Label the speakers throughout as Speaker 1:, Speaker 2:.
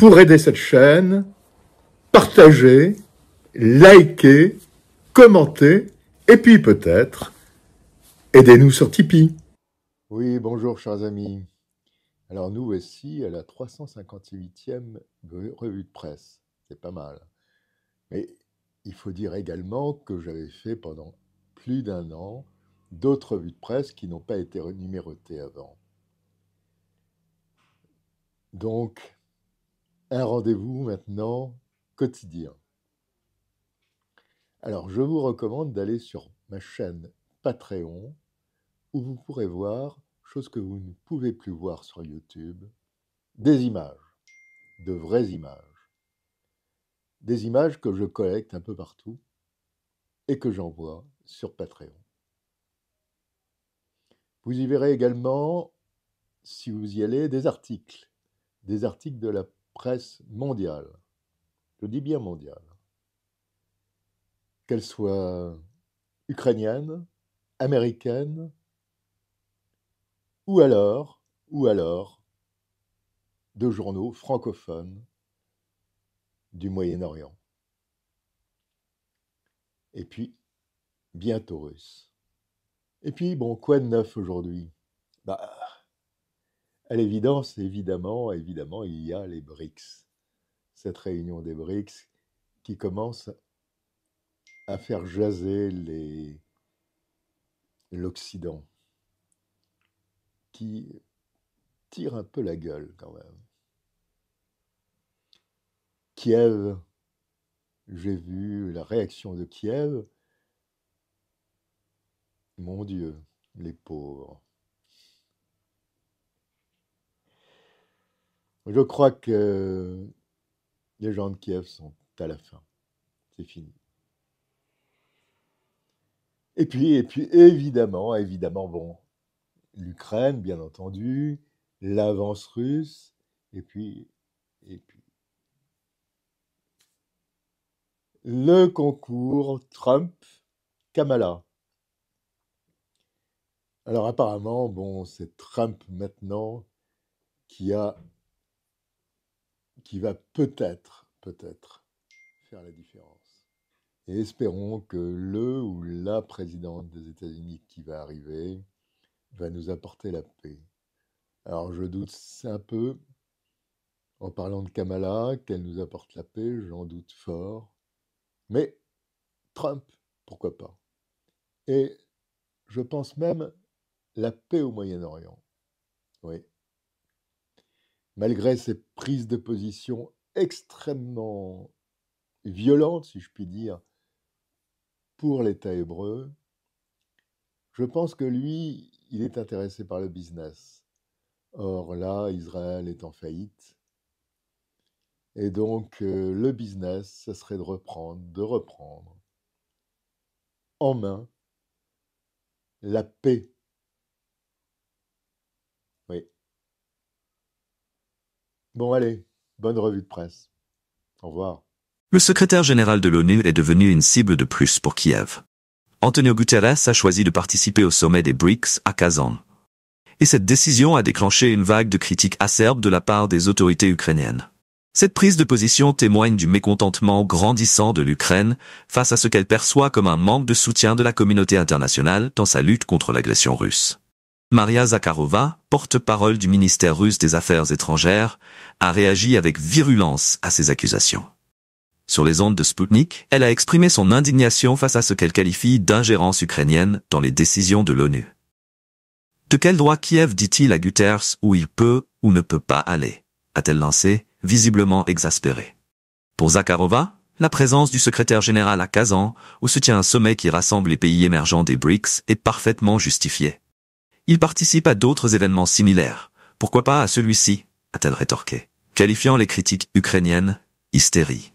Speaker 1: pour aider cette chaîne, partagez, likez, commentez, et puis peut-être, aidez-nous sur Tipeee. Oui, bonjour chers amis. Alors nous voici à la 358e revue de presse. C'est pas mal. Mais il faut dire également que j'avais fait pendant plus d'un an d'autres revues de presse qui n'ont pas été numérotées avant. Donc, un rendez-vous maintenant quotidien. Alors, je vous recommande d'aller sur ma chaîne Patreon, où vous pourrez voir, chose que vous ne pouvez plus voir sur YouTube, des images, de vraies images. Des images que je collecte un peu partout et que j'envoie sur Patreon. Vous y verrez également, si vous y allez, des articles, des articles de la presse mondiale, je dis bien mondiale, qu'elle soit ukrainienne, américaine, ou alors, ou alors, de journaux francophones du Moyen-Orient. Et puis, bientôt russe. Et puis, bon, quoi de neuf aujourd'hui bah, à l'évidence, évidemment, évidemment, il y a les BRICS. Cette réunion des BRICS qui commence à faire jaser les l'Occident, qui tire un peu la gueule quand même. Kiev, j'ai vu la réaction de Kiev. Mon Dieu, les pauvres. Je crois que les gens de Kiev sont à la fin. C'est fini. Et puis, et puis, évidemment, évidemment, bon, l'Ukraine, bien entendu, l'avance russe, et puis, et puis, le concours Trump-Kamala. Alors apparemment, bon, c'est Trump maintenant qui a qui va peut-être, peut-être faire la différence. Et espérons que le ou la présidente des États-Unis qui va arriver va nous apporter la paix. Alors je doute un peu, en parlant de Kamala, qu'elle nous apporte la paix, j'en doute fort. Mais Trump, pourquoi pas Et je pense même la paix au Moyen-Orient. Oui, malgré ses prises de position extrêmement violentes, si je puis dire, pour l'État hébreu, je pense que lui, il est intéressé par le business. Or là, Israël est en faillite. Et donc, euh, le business, ce serait de reprendre, de reprendre en main la paix Bon, allez, bonne revue de presse. Au revoir.
Speaker 2: Le secrétaire général de l'ONU est devenu une cible de plus pour Kiev. Antonio Guterres a choisi de participer au sommet des BRICS à Kazan. Et cette décision a déclenché une vague de critiques acerbes de la part des autorités ukrainiennes. Cette prise de position témoigne du mécontentement grandissant de l'Ukraine face à ce qu'elle perçoit comme un manque de soutien de la communauté internationale dans sa lutte contre l'agression russe. Maria Zakharova, porte-parole du ministère russe des Affaires étrangères, a réagi avec virulence à ces accusations. Sur les ondes de Sputnik, elle a exprimé son indignation face à ce qu'elle qualifie d'ingérence ukrainienne dans les décisions de l'ONU. De quel droit Kiev dit-il à Guterres où il peut ou ne peut pas aller a-t-elle lancé, visiblement exaspérée. Pour Zakharova, la présence du secrétaire général à Kazan, où se tient un sommet qui rassemble les pays émergents des BRICS, est parfaitement justifiée. Il participe à d'autres événements similaires. Pourquoi pas à celui-ci a-t-elle rétorqué, qualifiant les critiques ukrainiennes hystérie.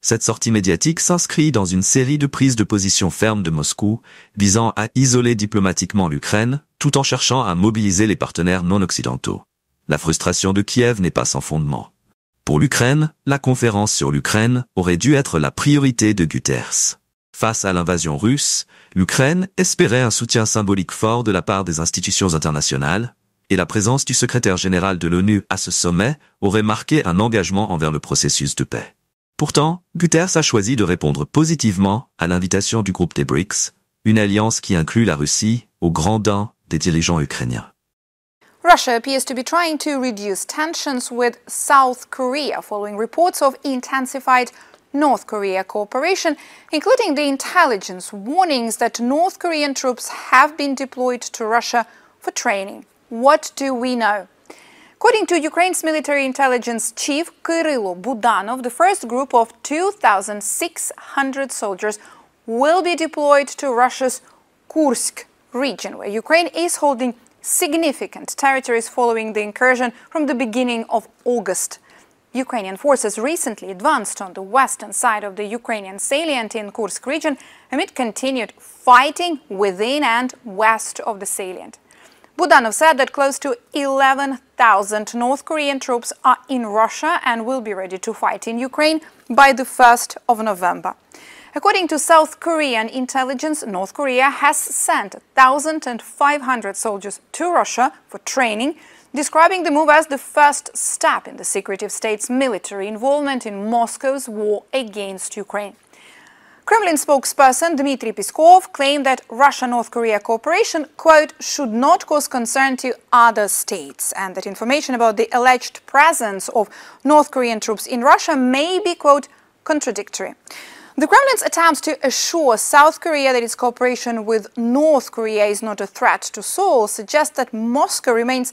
Speaker 2: Cette sortie médiatique s'inscrit dans une série de prises de position fermes de Moscou visant à isoler diplomatiquement l'Ukraine tout en cherchant à mobiliser les partenaires non occidentaux. La frustration de Kiev n'est pas sans fondement. Pour l'Ukraine, la conférence sur l'Ukraine aurait dû être la priorité de Guterres. Face à l'invasion russe, l'Ukraine espérait un soutien symbolique fort de la part des institutions internationales, et la présence du secrétaire général de l'ONU à ce sommet aurait marqué un engagement envers le processus de paix. Pourtant, Guterres a choisi de répondre positivement à l'invitation du groupe des BRICS, une alliance qui inclut la Russie au grand dents des dirigeants ukrainiens.
Speaker 3: Russia appears to be trying to reduce tensions with South Korea following reports of intensified North Korea cooperation, including the intelligence warnings that North Korean troops have been deployed to Russia for training. What do we know? According to Ukraine's military intelligence chief Kyrylo Budanov, the first group of 2,600 soldiers will be deployed to Russia's Kursk region, where Ukraine is holding significant territories following the incursion from the beginning of August Ukrainian forces recently advanced on the western side of the Ukrainian salient in Kursk region amid continued fighting within and west of the salient. Budanov said that close to 11,000 North Korean troops are in Russia and will be ready to fight in Ukraine by the 1st of November. According to South Korean intelligence, North Korea has sent 1,500 soldiers to Russia for training describing the move as the first step in the secretive state's military involvement in Moscow's war against Ukraine. Kremlin spokesperson Dmitry Peskov claimed that Russia-North Korea cooperation, quote, should not cause concern to other states and that information about the alleged presence of North Korean troops in Russia may be, quote, contradictory. The Kremlin's attempts to assure South Korea that its cooperation with North Korea is not a threat to Seoul suggest that Moscow remains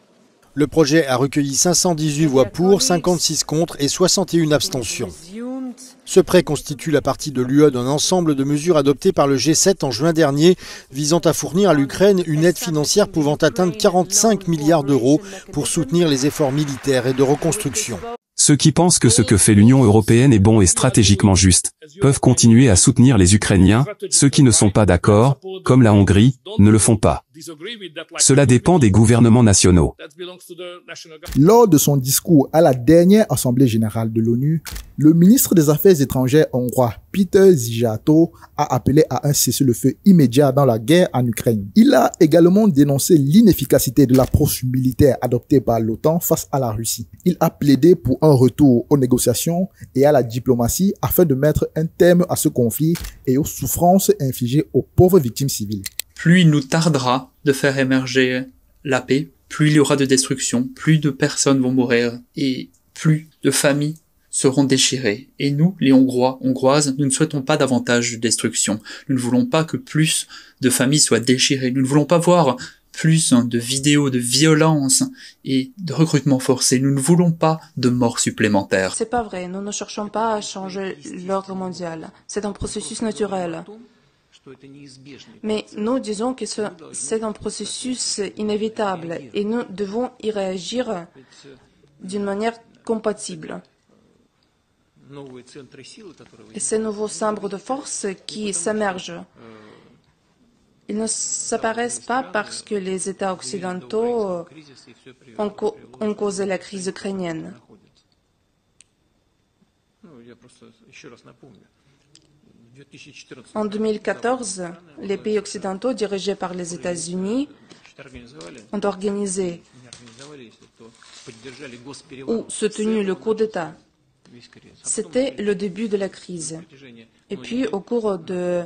Speaker 1: Le projet a recueilli 518 voix pour, 56 contre et 61 abstentions. Ce prêt constitue la partie de l'UE d'un ensemble de mesures adoptées par le G7 en juin dernier, visant à fournir à l'Ukraine une aide financière pouvant atteindre 45 milliards d'euros pour soutenir les efforts militaires et de reconstruction.
Speaker 2: Ceux qui pensent que ce que fait l'Union européenne est bon et stratégiquement juste, peuvent continuer à soutenir les Ukrainiens, ceux qui ne sont pas d'accord, comme la Hongrie, ne le font pas. Cela dépend des gouvernements nationaux.
Speaker 1: Lors de son discours à la dernière Assemblée générale de l'ONU, le ministre des Affaires étrangères hongrois Peter Zijato a appelé à un cessez-le-feu immédiat dans la guerre en Ukraine. Il a également dénoncé l'inefficacité de l'approche militaire adoptée par l'OTAN face à la Russie. Il a plaidé pour un retour aux négociations et à la diplomatie afin de mettre un terme à ce conflit et aux souffrances infligées aux pauvres victimes civiles
Speaker 4: plus il nous tardera de faire émerger la paix, plus il y aura de destruction, plus de personnes vont mourir et plus de familles seront déchirées. Et nous, les Hongrois, Hongroises, nous ne souhaitons pas davantage de destruction. Nous ne voulons pas que plus de familles soient déchirées. Nous ne voulons pas voir plus de vidéos de violence et de recrutement forcé. Nous ne voulons pas de morts supplémentaires.
Speaker 5: C'est pas vrai. Nous ne cherchons pas à changer l'ordre mondial. C'est un processus naturel. Mais nous disons que c'est un processus inévitable et nous devons y réagir э, d'une manière compatible. Э, et ces nouveaux sabres de force qui s'émergent, э, ils ne s'apparaissent pas parce que les États occidentaux ont, ont causé la crise ukrainienne.
Speaker 6: En 2014, les pays occidentaux
Speaker 5: dirigés par les États-Unis ont organisé
Speaker 7: ou soutenu le coup d'État.
Speaker 5: C'était le début de la crise. Et puis, au cours de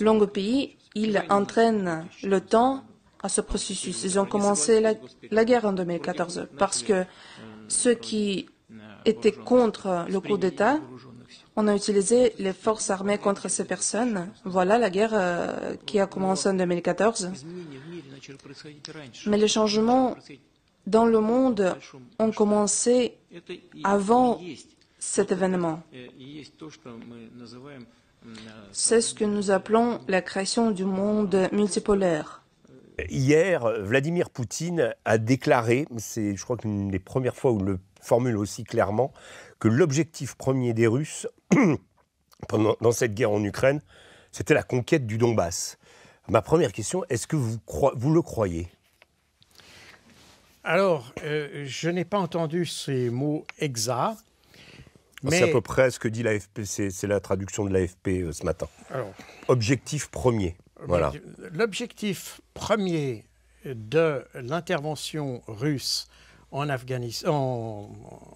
Speaker 5: longues pays, ils entraînent le temps à ce processus. Ils ont commencé la, guerre en 2014 parce que ceux qui étaient contre le coup d'État on a utilisé les forces armées contre ces personnes. Voilà la guerre euh, qui a commencé en 2014.
Speaker 8: Mais les changements
Speaker 5: dans le monde ont commencé avant cet événement. C'est ce que nous appelons la création du monde multipolaire.
Speaker 9: Hier, Vladimir Poutine a déclaré, c'est je crois une des premières fois où il le formule aussi clairement, que l'objectif premier des Russes dans cette guerre en Ukraine, c'était la conquête du Donbass. Ma première question, est-ce que vous, vous le croyez
Speaker 6: alors, euh, je n'ai pas entendu ces mots exacts. Ah, mais... C'est à peu
Speaker 9: près ce que dit l'AFP, c'est la traduction de l'AFP euh, ce matin. objectif premier. Voilà.
Speaker 6: L'objectif premier de l'intervention russe en, Afghanistan,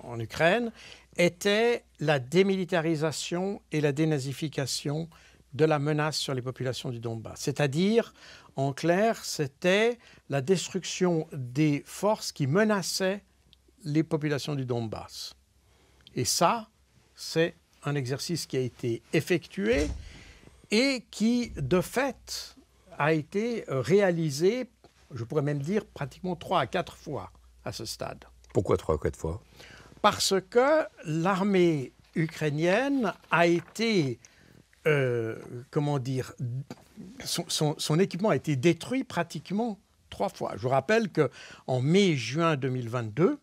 Speaker 6: en Ukraine était la démilitarisation et la dénazification de la menace sur les populations du Donbass. C'est-à-dire, en clair, c'était la destruction des forces qui menaçaient les populations du Donbass. Et ça, c'est un exercice qui a été effectué et qui, de fait, a été réalisé, je pourrais même dire, pratiquement trois à quatre fois à ce stade.
Speaker 9: Pourquoi trois à quatre fois
Speaker 6: parce que l'armée ukrainienne a été, euh, comment dire, son, équipement a été détruit pratiquement trois fois. Je vous rappelle que en mai-juin 2022,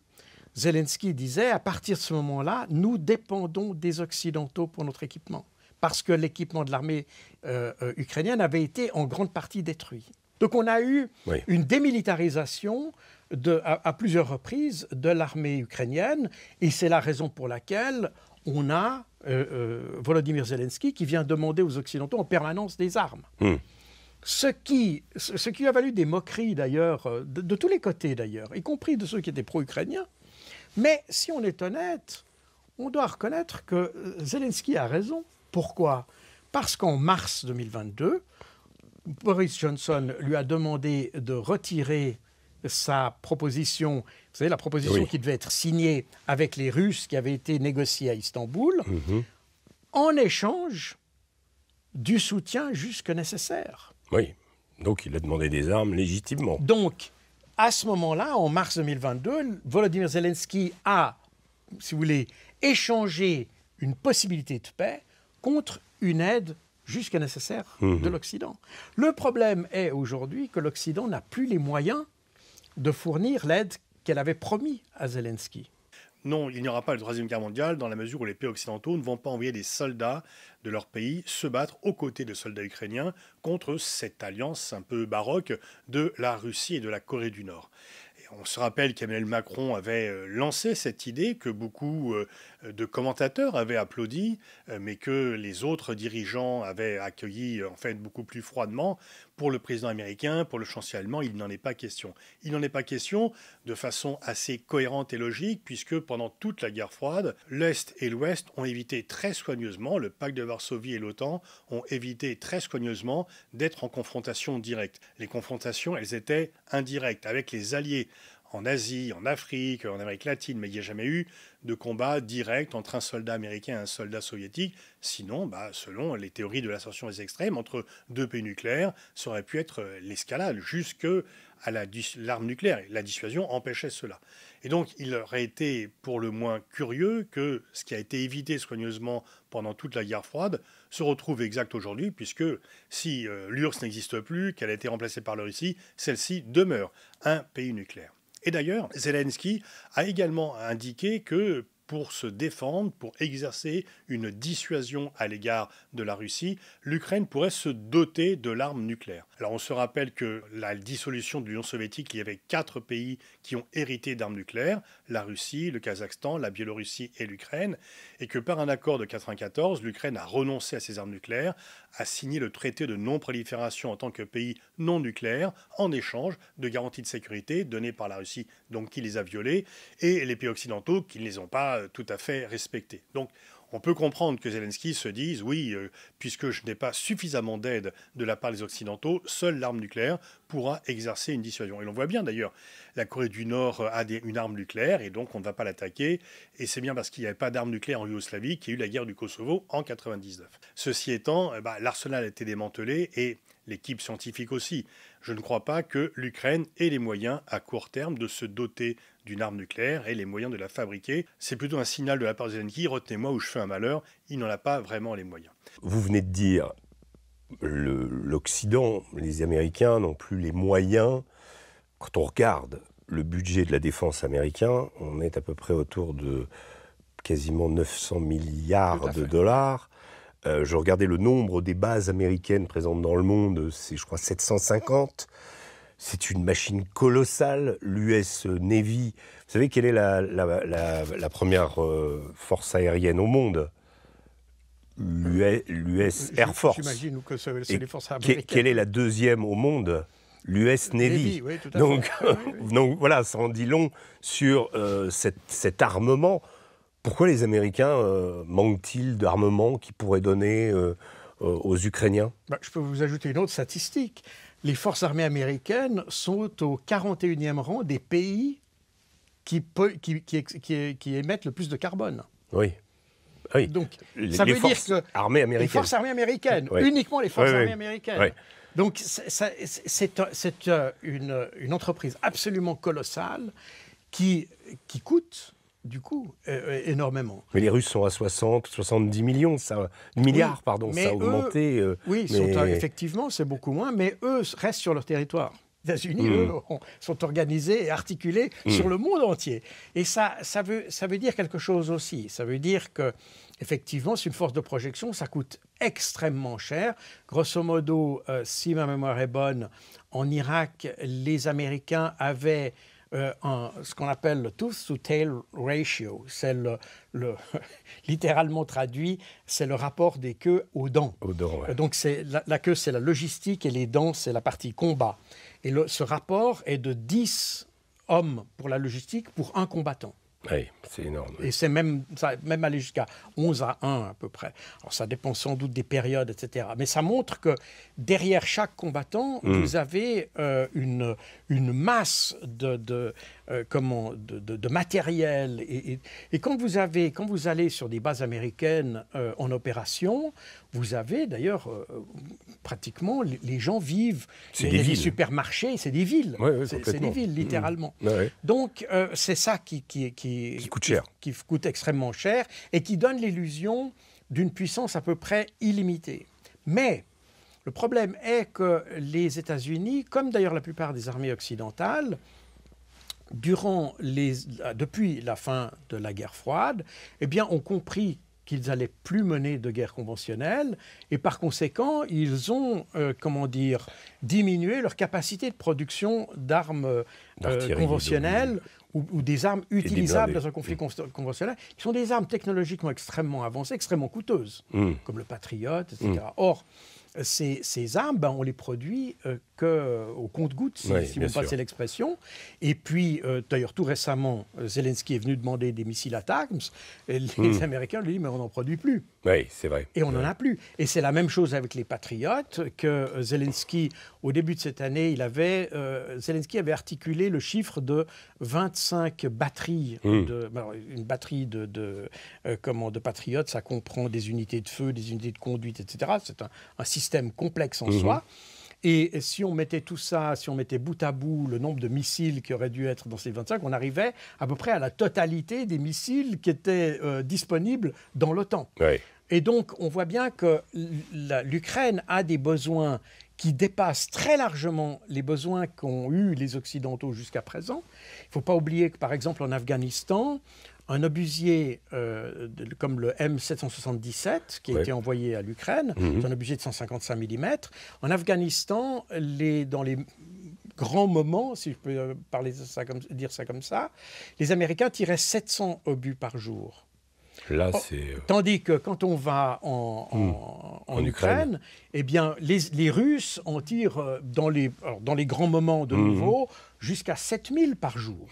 Speaker 6: Zelensky disait à partir de ce moment-là, nous dépendons des Occidentaux pour notre équipement, parce que l'équipement de l'armée euh, euh, ukrainienne avait été en grande partie détruit. Donc on a eu une démilitarisation à, plusieurs reprises de l'armée ukrainienne, et c'est la raison pour laquelle on a euh, euh, Volodymyr Zelensky qui vient demander aux Occidentaux en permanence des armes. Hmm. Ce qui, ce qui a valu des moqueries d'ailleurs, euh, de, tous les côtés d'ailleurs, y compris de ceux qui étaient pro-ukrainiens. Mais si on est honnête, on doit reconnaître que Zelensky a raison. Pourquoi Parce qu'en mars 2022, Boris Johnson lui a demandé de retirer sa proposition, vous savez, la proposition qui devait être signée avec les Russes, qui avait été négociée à Istanbul, mhm. en échange du soutien jusque nécessaire.
Speaker 9: Oui, donc il a demandé des armes légitimement.
Speaker 6: Donc, à ce moment-là, en mars 2022, Volodymyr Zelensky a, si vous voulez, échangé une possibilité de paix contre une aide jusqu'à nécessaire mhm. de l'Occident. Le problème est aujourd'hui que l'Occident n'a plus les moyens de fournir l'aide qu'elle avait promis à Zelensky. Non, il n'y aura pas de Troisième Guerre mondiale dans la mesure où les pays occidentaux ne vont
Speaker 10: pas envoyer des soldats de leur pays se battre aux côtés de soldats ukrainiens contre cette alliance un peu baroque de la Russie et de la Corée du Nord on se rappelle qu'Emmanuel Macron avait euh, lancé cette idée que beaucoup euh, de commentateurs avaient applaudi, euh, mais que les autres dirigeants avaient accueilli en fait beaucoup plus froidement pour le président américain, pour le chancelier allemand, il n'en est pas question. Il n'en est pas question de façon assez cohérente et logique, puisque pendant toute la guerre froide, l'Est et l'Ouest ont évité très soigneusement, le pacte de Varsovie et l'OTAN ont évité très soigneusement d'être en confrontation directe. Les confrontations, elles étaient indirectes avec les alliés en Asie, en Afrique, en Amérique latine, mais il n'y a jamais eu de combat direct entre un soldat américain et un soldat soviétique. Sinon, bah, selon les théories de l'ascension des extrêmes, entre deux pays nucléaires, ça aurait pu être l'escalade jusque à l'arme nucléaire. La dissuasion empêchait cela. Et donc, il aurait été pour le moins curieux que ce qui a été évité soigneusement pendant toute la guerre froide se retrouve exact aujourd'hui, puisque si euh, l'URSS n'existe plus, qu'elle a été remplacée par la Russie, celle-ci demeure un pays nucléaire. Et d'ailleurs, Zelensky a également indiqué que pour se défendre, pour exercer une dissuasion à l'égard de la Russie, l'Ukraine pourrait se doter de l'arme nucléaire. Alors on se rappelle que la dissolution de l'Union soviétique, il y avait quatre pays qui ont hérité d'armes nucléaires, la Russie, le Kazakhstan, la Biélorussie et l'Ukraine, et que par un accord de 1994, l'Ukraine a renoncé à ses armes nucléaires, a signé le traité de non-prolifération en tant que pays non nucléaire, en échange de garanties de sécurité données par la Russie, donc qui les a violées, et les pays occidentaux qui ne les ont pas euh, tout à fait respectées. Donc on peut comprendre que Zelensky se dise oui, euh, puisque je n'ai pas suffisamment d'aide de la part des Occidentaux, seule l'arme nucléaire pourra exercer une dissuasion. Et l'on voit bien d'ailleurs, la Corée du Nord euh, a une arme nucléaire et donc on ne va pas l'attaquer. Et c'est bien parce qu'il n'y avait pas d'arme nucléaire en Yougoslavie qu'il y a eu la guerre du Kosovo en 1999. Ceci étant, eh ben, l'arsenal a été démantelé et l'équipe scientifique aussi. Je ne crois pas que l'Ukraine ait les moyens à court terme de se doter d'une arme nucléaire et les moyens de la fabriquer. C'est plutôt un signal de la part de Zelensky, retenez-moi où je fais un malheur, il n'en a pas vraiment les moyens.
Speaker 9: Vous venez de dire, l'Occident, les Américains n'ont plus les moyens. Quand on regarde le budget de la défense américain, on est à peu près autour de quasiment 900 milliards de dollars. Euh, je regardais le nombre des bases américaines présentes dans le monde, c'est je crois 750. C'est une machine colossale, l'US Navy. Vous savez quelle est la, première euh, force aérienne au monde L'US euh, Air Force. J'imagine que c'est les forces américaines. Quelle est la deuxième au monde l'US Navy. donc, voilà, ça en dit long sur cet, armement pourquoi les Américains euh, manquent-ils d'armement qu'ils pourraient donner euh, euh, aux Ukrainiens
Speaker 6: bah, Je peux vous ajouter une autre statistique. Les forces armées américaines sont au 41e rang des pays qui, émettent le plus de carbone. Oui. Donc, les, ça veut dire que. Armées américaines. Les forces armées américaines, uniquement les forces armées américaines. Donc, c'est une, entreprise absolument colossale qui coûte du coup, euh, euh, énormément.
Speaker 9: Mais les Russes sont à 60, 70 millions, ça, milliards, pardon, ça a augmenté. Euh, oui,
Speaker 6: effectivement, c'est beaucoup moins, mais eux restent sur leur territoire. Les États-Unis, hmm. eux, sont organisés et articulés hmm. sur le monde entier. Et ça, ça veut, ça veut dire quelque chose aussi. Ça veut dire que, effectivement, c'est une force de projection, ça coûte extrêmement cher. Grosso modo, si ma mémoire est bonne, en Irak, les Américains avaient euh, ce qu'on appelle le tooth-to-tail ratio. C'est le, littéralement traduit, c'est le rapport des queues aux dents. Donc la, queue, c'est la logistique et les dents, c'est la partie combat. Et ce rapport est de 10 hommes pour la logistique pour un combattant. Oui, c'est énorme. Et c'est même, même aller jusqu'à 11 à 1 à peu près. Alors ça dépend sans doute des périodes, etc. Mais ça montre que derrière chaque combattant, mm. vous avez euh, une, une masse de, de euh, comment, de, de, matériel. Et, quand, vous avez, quand vous allez sur des bases américaines euh, en opération, vous avez d'ailleurs euh, pratiquement les gens vivent. C'est des, supermarchés, c'est des villes. c'est des villes mmh. littéralement. Donc euh, c'est ça qui qui, coûte cher, qui, coûte extrêmement cher et qui donne l'illusion d'une puissance à peu près illimitée. Mais le problème est que les États-Unis, comme d'ailleurs la plupart des armées occidentales, durant les, euh, depuis la fin de la guerre froide, eh bien, ont compris qu'ils allaient plus mener de guerre conventionnelle et par conséquent, ils ont, euh, comment dire, diminué leur capacité de production d'armes euh, conventionnelles ou, des armes utilisables dans un conflit mm. conventionnel, qui sont des armes technologiquement extrêmement avancées, extrêmement coûteuses, mm. comme le Patriot, etc. Mm. Or, ces, armes, ben, on les produit euh, qu'au euh, compte-gouttes, si, on vous l'expression. Et puis, euh, d'ailleurs, tout récemment, euh, Zelensky est venu demander des missiles à TACMS. Et les hmm. Américains lui disent, mais on n'en produit plus.
Speaker 9: Oui, c'est vrai. Et on
Speaker 6: n'en a plus. Et c'est la même chose avec les Patriotes, que Zelensky, au début de cette année, il avait, Zelensky avait articulé le chiffre de 25 batteries. Hmm. une batterie de, de, de Patriotes, ça comprend des unités de feu, des unités de conduite, etc. C'est un, système complexe en hmm. soi. Et si on mettait tout ça, si on mettait bout à bout le nombre de missiles qui auraient dû être dans ces 25, on arrivait à peu près à la totalité des missiles qui étaient euh, disponibles dans l'OTAN. Et donc, on voit bien que l'Ukraine a des besoins qui dépassent très largement les besoins qu'ont eu les Occidentaux jusqu'à présent. Il ne faut pas oublier que, par exemple, en Afghanistan, un obusier euh, comme le M777 qui a été envoyé à l'Ukraine, mhm. c'est un obusier de 155 mm. En Afghanistan, dans les grands moments, si je peux euh, parler ça comme, dire ça comme ça, les Américains tiraient 700 obus par jour.
Speaker 9: Là, oh, c'est... Euh,
Speaker 6: tandis que quand on va en, hmm. Ukraine, eh bien, les, Russes en tirent dans les, grands moments de hmm. nouveau jusqu'à 7000 par jour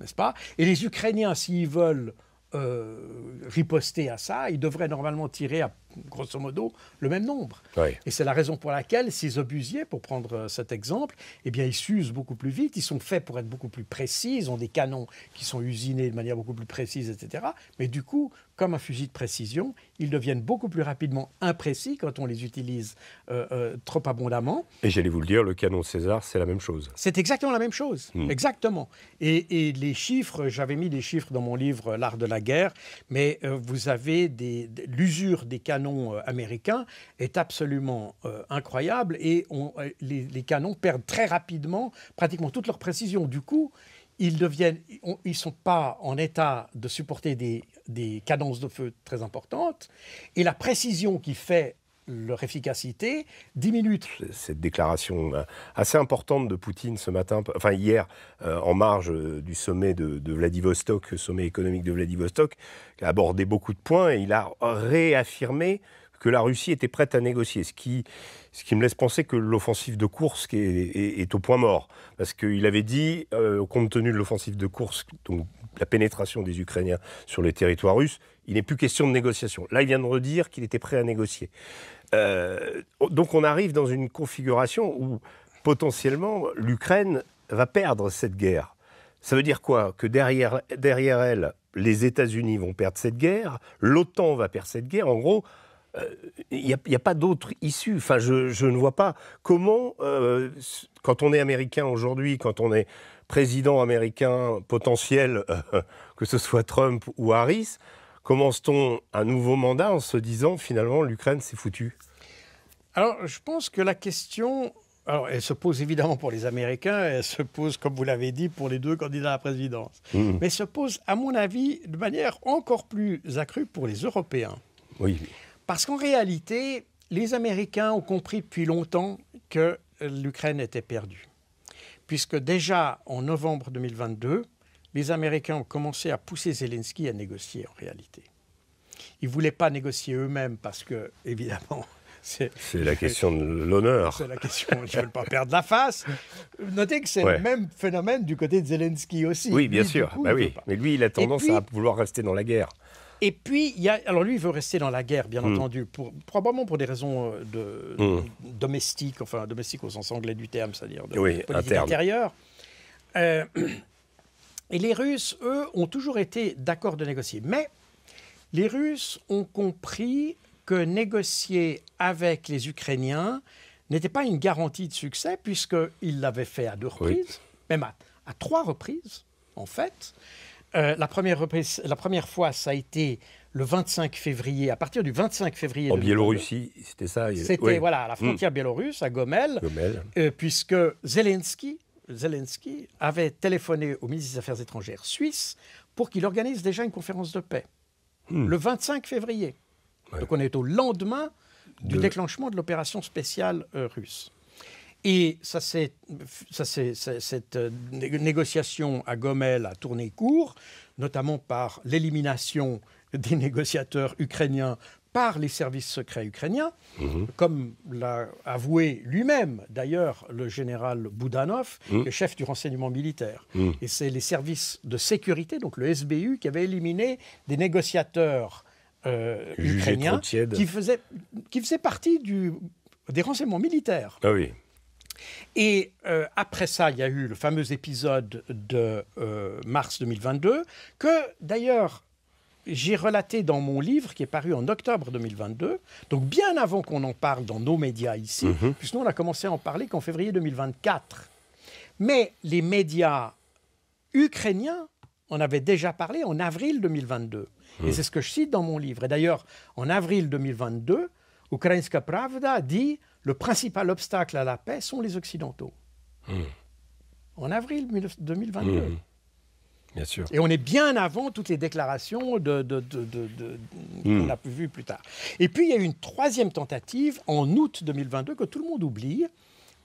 Speaker 6: n'est-ce pas Et les Ukrainiens, s'ils veulent euh, riposter à ça, ils devraient normalement tirer à grosso modo le même nombre. Et c'est la raison pour laquelle ces obusiers, pour prendre euh, cet exemple, eh bien, ils s'usent beaucoup plus vite, ils sont faits pour être beaucoup plus précis, ils ont des canons qui sont usinés de manière beaucoup plus précise, etc. Mais du coup, comme un fusil de précision, ils deviennent beaucoup plus rapidement imprécis quand on les utilise euh, euh, trop abondamment.
Speaker 9: Et j'allais vous le dire, le canon César, c'est la même chose.
Speaker 6: C'est exactement la même chose, hmm. exactement. Et, les chiffres, j'avais mis des chiffres dans mon livre L'art de la guerre, mais vous avez des, l'usure des canons euh, américain est absolument euh, incroyable et euh, les, canons perdent très rapidement pratiquement toute leur précision. Du coup, ils ne ils sont pas en état de supporter des, des cadences de feu très importantes et la précision qui fait leur efficacité. diminue. minutes.
Speaker 9: Cette déclaration euh, assez importante de Poutine ce matin, enfin hier, euh, en marge euh, du sommet de, de, Vladivostok, sommet économique de Vladivostok, a abordé beaucoup de points et il a réaffirmé que la Russie était prête à négocier, ce qui, ce qui me laisse penser que l'offensive de Kursk est, est, au point mort. Parce qu'il avait dit, compte tenu de l'offensive de Kursk, donc la pénétration des Ukrainiens sur les territoires russes, il n'est plus question de négociation. Là, il vient de redire qu'il était prêt à négocier. Euh, donc on arrive dans une configuration où potentiellement l'Ukraine va perdre cette guerre. Ça veut dire quoi Que derrière, derrière elle, les États-Unis vont perdre cette guerre, l'OTAN va perdre cette guerre. En gros, il euh, n'y a, pas d'autre issue. Enfin, je, ne vois pas comment, euh, quand on est américain aujourd'hui, quand on est président américain potentiel, que ce soit Trump ou Harris, commence-t-on un nouveau mandat en se disant finalement l'Ukraine s'est foutu
Speaker 6: alors, je pense que la question, elle se pose évidemment pour les Américains, elle se pose, comme vous l'avez dit, pour les deux candidats à la présidence, hmm. mais se pose, à mon avis, de manière encore plus accrue pour les Européens. Oui. Parce qu'en réalité, les Américains ont compris depuis longtemps que l'Ukraine était perdue. Puisque déjà en novembre 2022, les Américains ont commencé à pousser Zelensky à négocier en réalité. Ils ne voulaient pas négocier eux-mêmes parce que, évidemment,
Speaker 9: c'est la question de l'honneur. C'est la question, Je ne veux
Speaker 6: pas perdre la face. Notez que c'est le même phénomène du côté de Zelensky aussi. Oui, bien sûr. Bah
Speaker 9: Mais lui, il a tendance à vouloir rester dans la guerre.
Speaker 6: Et puis, il y alors lui, il veut rester dans la guerre, bien hmm. entendu, probablement pour des raisons euh, hmm. domestiques, enfin domestiques au sens anglais du terme, c'est-à-dire de politique intérieure. Euh, et les Russes, eux, ont toujours été d'accord de négocier. Mais les Russes ont compris que négocier avec les Ukrainiens n'était pas une garantie de succès, puisqu'il l'avait fait à deux reprises, même à, trois reprises, en fait. Euh, la, première fois, ça a été le 25 février, à partir du 25 février. En Biélorussie,
Speaker 9: c'était ça C'était, voilà, à la hmm. frontière
Speaker 6: biélorusse, à Gomel, euh, puisque Zelensky, avait téléphoné au ministre des Affaires étrangères suisse pour qu'il organise déjà une conférence de paix, hmm. le 25 février. Donc on est au lendemain du déclenchement de l'opération spéciale euh, russe. Et c'est, cette euh, négociation à Gomel a tourné court, notamment par l'élimination des négociateurs ukrainiens par les services secrets ukrainiens, mhm. comme l'a avoué lui-même d'ailleurs le général Boudanov, mhm. le chef du renseignement militaire. Mhm. Et c'est les services de sécurité, donc le SBU, qui avaient éliminé des négociateurs euh, ukrainien qui faisait, qui faisait partie du, des renseignements militaires. Ah oui. Et euh, après ça, il y a eu le fameux épisode de euh, mars 2022, que d'ailleurs j'ai relaté dans mon livre qui est paru en octobre 2022, donc bien avant qu'on en parle dans nos médias ici, mhm. puisque nous, on a commencé à en parler qu'en février 2024. Mais les médias ukrainiens en avaient déjà parlé en avril 2022. Et mm. c'est ce que je cite dans mon livre. Et d'ailleurs, en avril 2022, Ukrainska Pravda dit le principal obstacle à la paix sont les Occidentaux. Mm. En avril 2022. Mm. Bien sûr. Et on est bien avant toutes les déclarations de, qu'on a vues plus tard. Et puis, il y a eu une troisième tentative en août 2022 que tout le monde oublie,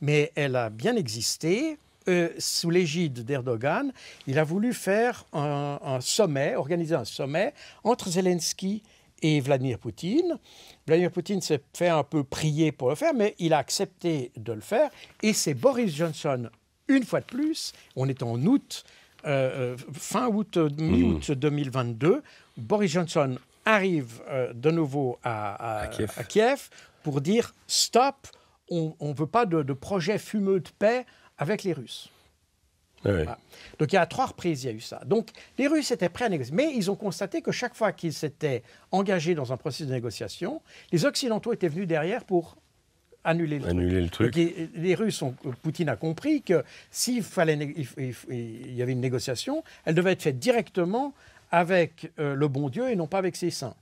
Speaker 6: mais elle a bien existé. Euh, sous l'égide d'Erdogan, il a voulu faire un, sommet, organiser un sommet entre Zelensky et Vladimir Poutine. Vladimir Poutine s'est fait un peu prier pour le faire, mais il a accepté de le faire. Et c'est Boris Johnson, une fois de plus, on est en août, euh, euh, fin août, hmm. mi-août 2022, Boris Johnson arrive de nouveau à, à, Kiev. pour dire stop, on ne veut pas de, de projet fumeux de paix avec les Russes. Ah Donc, il y a trois reprises, il y a eu ça. Donc, les Russes étaient prêts à négocier. Mais ils ont constaté que chaque fois qu'ils s'étaient engagés dans un processus de négociation, les Occidentaux étaient venus derrière pour annuler le truc. Les, Russes, ont, Poutine a compris que s'il fallait, y avait une négociation, elle devait être faite directement avec euh, le bon Dieu et non pas avec ses saints.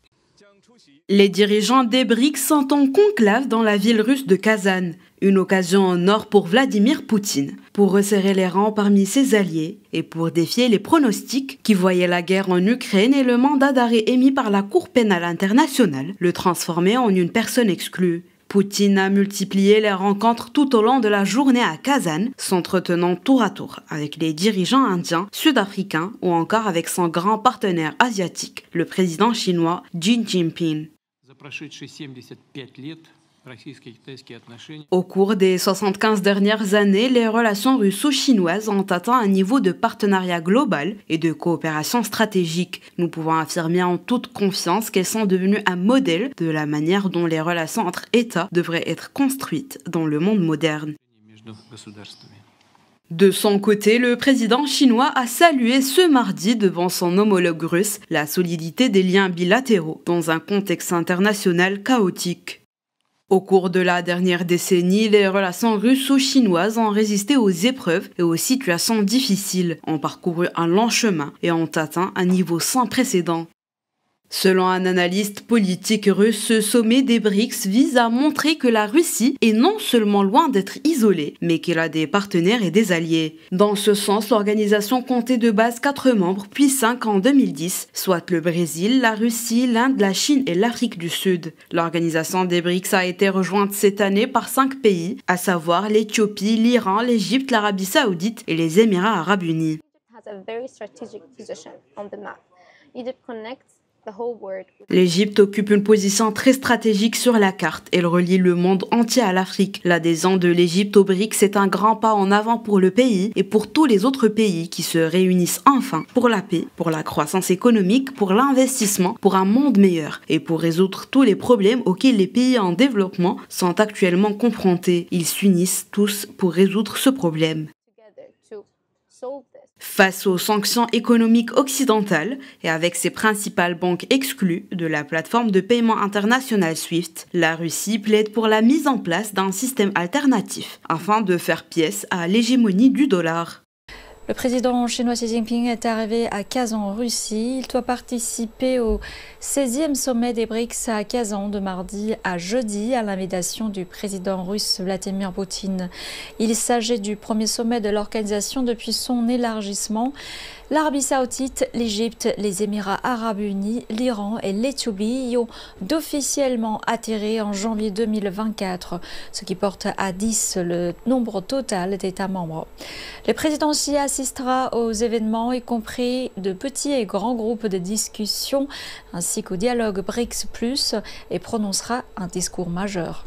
Speaker 11: Les dirigeants des BRICS sont en conclave dans la ville russe de Kazan, une occasion en or pour Vladimir Poutine, pour resserrer les rangs parmi ses alliés et pour défier les pronostics qui voyaient la guerre en Ukraine et le mandat d'arrêt émis par la Cour pénale internationale le transformer en une personne exclue. Poutine a multiplié les rencontres tout au long de la journée à Kazan, s'entretenant tour à tour avec les dirigeants indiens, sud-africains ou encore avec son grand partenaire asiatique, le président chinois Xi Jinping. Au cours des 75 dernières années, les relations russo-chinoises ont atteint un niveau de partenariat global et de coopération stratégique. Nous pouvons affirmer en toute confiance qu'elles sont devenues un modèle de la manière dont les relations entre États devraient être construites dans le monde moderne. De son côté, le président chinois a salué ce mardi devant son homologue russe la solidité des liens bilatéraux dans un contexte international chaotique. Au cours de la dernière décennie, les relations russo-chinoises ont résisté aux épreuves et aux situations difficiles, ont parcouru un long chemin et ont atteint un niveau sans précédent. Selon un analyste politique russe, ce sommet des BRICS vise à montrer que la Russie est non seulement loin d'être isolée, mais qu'elle a des partenaires et des alliés. Dans ce sens, l'organisation comptait de base 4 membres, puis 5 en 2010, soit le Brésil, la Russie, l'Inde, la Chine et l'Afrique du Sud. L'organisation des BRICS a été rejointe cette année par 5 pays, à savoir l'Éthiopie, l'Iran, l'Égypte, l'Arabie saoudite et les Émirats arabes unis. L'Égypte occupe une position très stratégique sur la carte. Elle relie le monde entier à l'Afrique. L'adhésion de l'Égypte au BRICS est un grand pas en avant pour le pays et pour tous les autres pays qui se réunissent enfin pour la paix, pour la croissance économique, pour l'investissement, pour un monde meilleur et pour résoudre tous les problèmes auxquels les pays en développement sont actuellement confrontés. Ils s'unissent tous pour résoudre ce problème. Face aux sanctions économiques occidentales et avec ses principales banques exclues de la plateforme de paiement international SWIFT, la Russie plaide pour la mise en place d'un système alternatif afin de faire pièce à l'hégémonie du dollar.
Speaker 12: Le président chinois Xi Jinping est arrivé à Kazan en Russie. Il doit participer au 16e sommet des BRICS à Kazan de mardi à jeudi à l'invitation du président russe Vladimir Poutine. Il s'agit du premier sommet de l'organisation depuis son élargissement. L'Arabie saoudite, l'Égypte, les Émirats arabes unis, l'Iran et l'Éthiopie y ont officiellement atterri en janvier 2024, ce qui porte à 10 le nombre total d'États membres. Le président y assistera aux événements, y compris de petits et grands groupes de discussion, ainsi qu'au dialogue BRICS ⁇ et
Speaker 13: prononcera un discours majeur.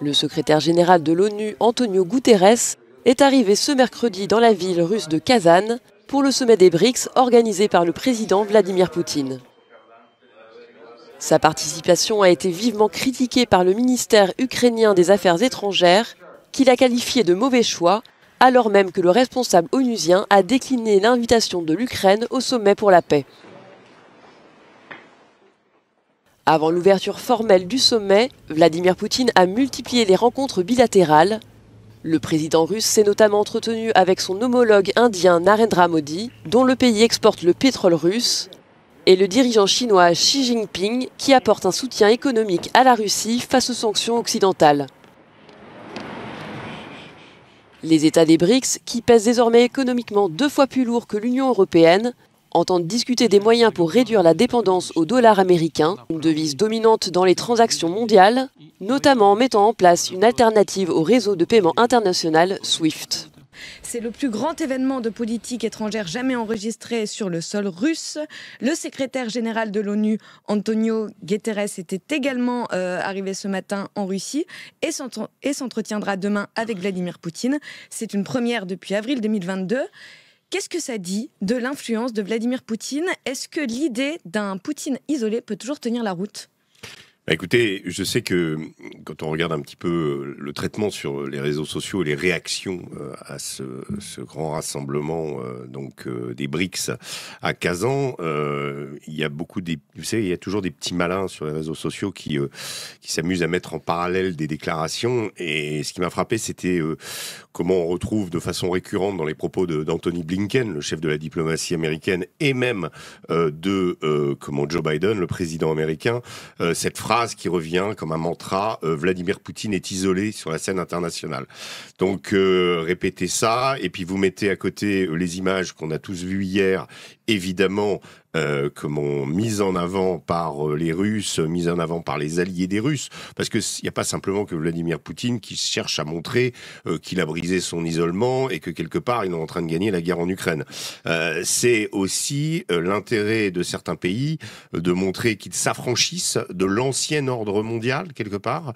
Speaker 13: Le secrétaire général de l'ONU, Antonio Guterres, est arrivé ce mercredi dans la ville russe de Kazan pour le sommet des BRICS organisé par le président Vladimir Poutine. Sa participation a été vivement critiquée par le ministère ukrainien des Affaires étrangères, qui l'a qualifié de mauvais choix, alors même que le responsable onusien a décliné l'invitation de l'Ukraine au sommet pour la paix. Avant l'ouverture formelle du sommet, Vladimir Poutine a multiplié les rencontres bilatérales le président russe s'est notamment entretenu avec son homologue indien Narendra Modi, dont le pays exporte le pétrole russe, et le dirigeant chinois Xi Jinping, qui apporte un soutien économique à la Russie face aux sanctions occidentales. Les États des BRICS, qui pèsent désormais économiquement deux fois plus lourd que l'Union européenne, entendent discuter des moyens pour réduire la dépendance au dollar américain, une devise dominante dans les transactions mondiales, notamment en mettant en place une alternative au réseau de paiement international SWIFT.
Speaker 11: C'est le plus grand événement de politique étrangère jamais enregistré sur le sol russe. Le secrétaire général de l'ONU, Antonio Guterres, était également euh, arrivé ce matin en Russie et s'entretiendra demain avec Vladimir Poutine. C'est une première depuis avril 2022. Qu'est-ce que ça dit de l'influence de Vladimir Poutine Est-ce que l'idée d'un Poutine isolé peut toujours tenir la route
Speaker 9: bah, écoutez, je sais que euh, quand on regarde un petit peu euh, le traitement sur euh, les réseaux sociaux et les réactions à ce, grand rassemblement donc des BRICS à Kazan, il y a beaucoup des, vous savez, il y a toujours des petits malins sur les réseaux sociaux qui qui s'amusent à mettre en parallèle des déclarations. Et ce qui m'a frappé, c'était comment on retrouve de façon récurrente dans les propos d'Anthony Blinken, le chef de la diplomatie américaine, et même euh, de euh, comment Joe Biden, le président américain, euh, cette phrase qui revient comme un mantra Vladimir Poutine est isolé sur la scène internationale. Donc répétez ça, et puis vous mettez à côté les images qu'on a tous vues hier évidemment, euh, comment mise en avant par euh, les Russes, mise en avant par les alliés des Russes, parce que il n'y a pas simplement que Vladimir Poutine qui cherche à montrer euh, qu'il a brisé son isolement et que quelque part, ils est en train de gagner la guerre en Ukraine. Euh, c'est aussi l'intérêt de certains pays de montrer qu'ils s'affranchissent de l'ancien ordre mondial, quelque part,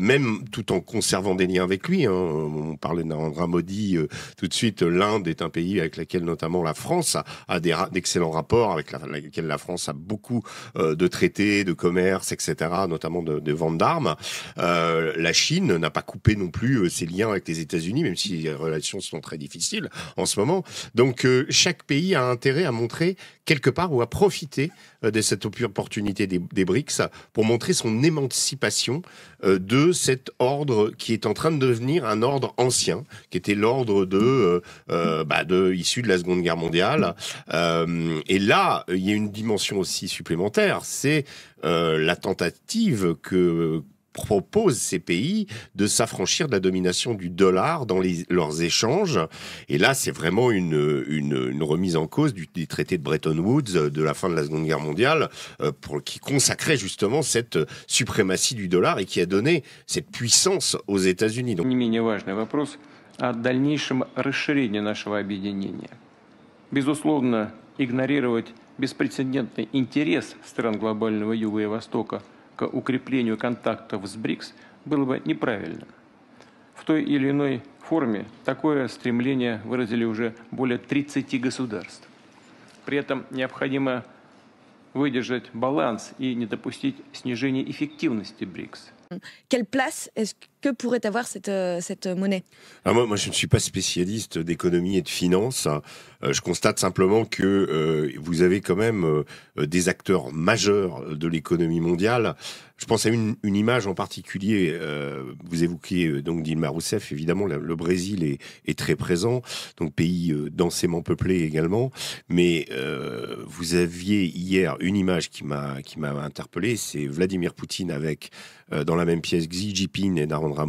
Speaker 9: même tout en conservant des liens avec lui. Hein. On parlait de Modi tout de suite, l'Inde est un pays avec lequel notamment la France a, a des d'excellents rapports avec laquelle la France a beaucoup euh, de traités, de commerce, etc., notamment de, de vente d'armes. Euh, la Chine n'a pas coupé non plus euh, ses liens avec les États-Unis, même si les relations sont très difficiles en ce moment. Donc chaque pays a intérêt à montrer quelque part ou à profiter euh, de cette opportunité des, des, BRICS pour montrer son émancipation euh, de cet ordre qui est en train de devenir un ordre ancien, qui était l'ordre de, euh, bah de issu de la Seconde Guerre mondiale. et là, il y a une dimension aussi supplémentaire, c'est la tentative que propose ces pays de s'affranchir de la domination du dollar dans leurs échanges. Et là, c'est vraiment une, remise en cause du, des traités de Bretton Woods euh, de la fin de la Seconde Guerre mondiale, euh, pour, qui consacrait justement cette euh, suprématie du dollar et qui a donné cette puissance aux
Speaker 14: États-Unis. Donc... о дальнейшем расширении нашего объединения. Безусловно, игнорировать беспрецедентный интерес стран глобального юга и востока – к укреплению контактов с БРИКС было бы неправильным. В той или иной форме такое стремление выразили уже более 30 государств. При этом необходимо выдержать баланс и не допустить снижения эффективности БРИКС.
Speaker 11: Quelle place est-ce pourrait avoir cette, euh, cette monnaie
Speaker 9: ah, moi, moi, je ne suis pas spécialiste d'économie et de finance. Euh, je constate simplement que euh, vous avez quand même des acteurs majeurs de l'économie mondiale. Je pense à une, image en particulier. vous évoquiez donc Dilma Rousseff, évidemment, le Brésil est, est, très présent, donc pays densément peuplé également. Mais vous aviez hier une image qui m'a qui m'a interpellé, c'est Vladimir Poutine avec dans la même pièce Xi Jinping et Narendra à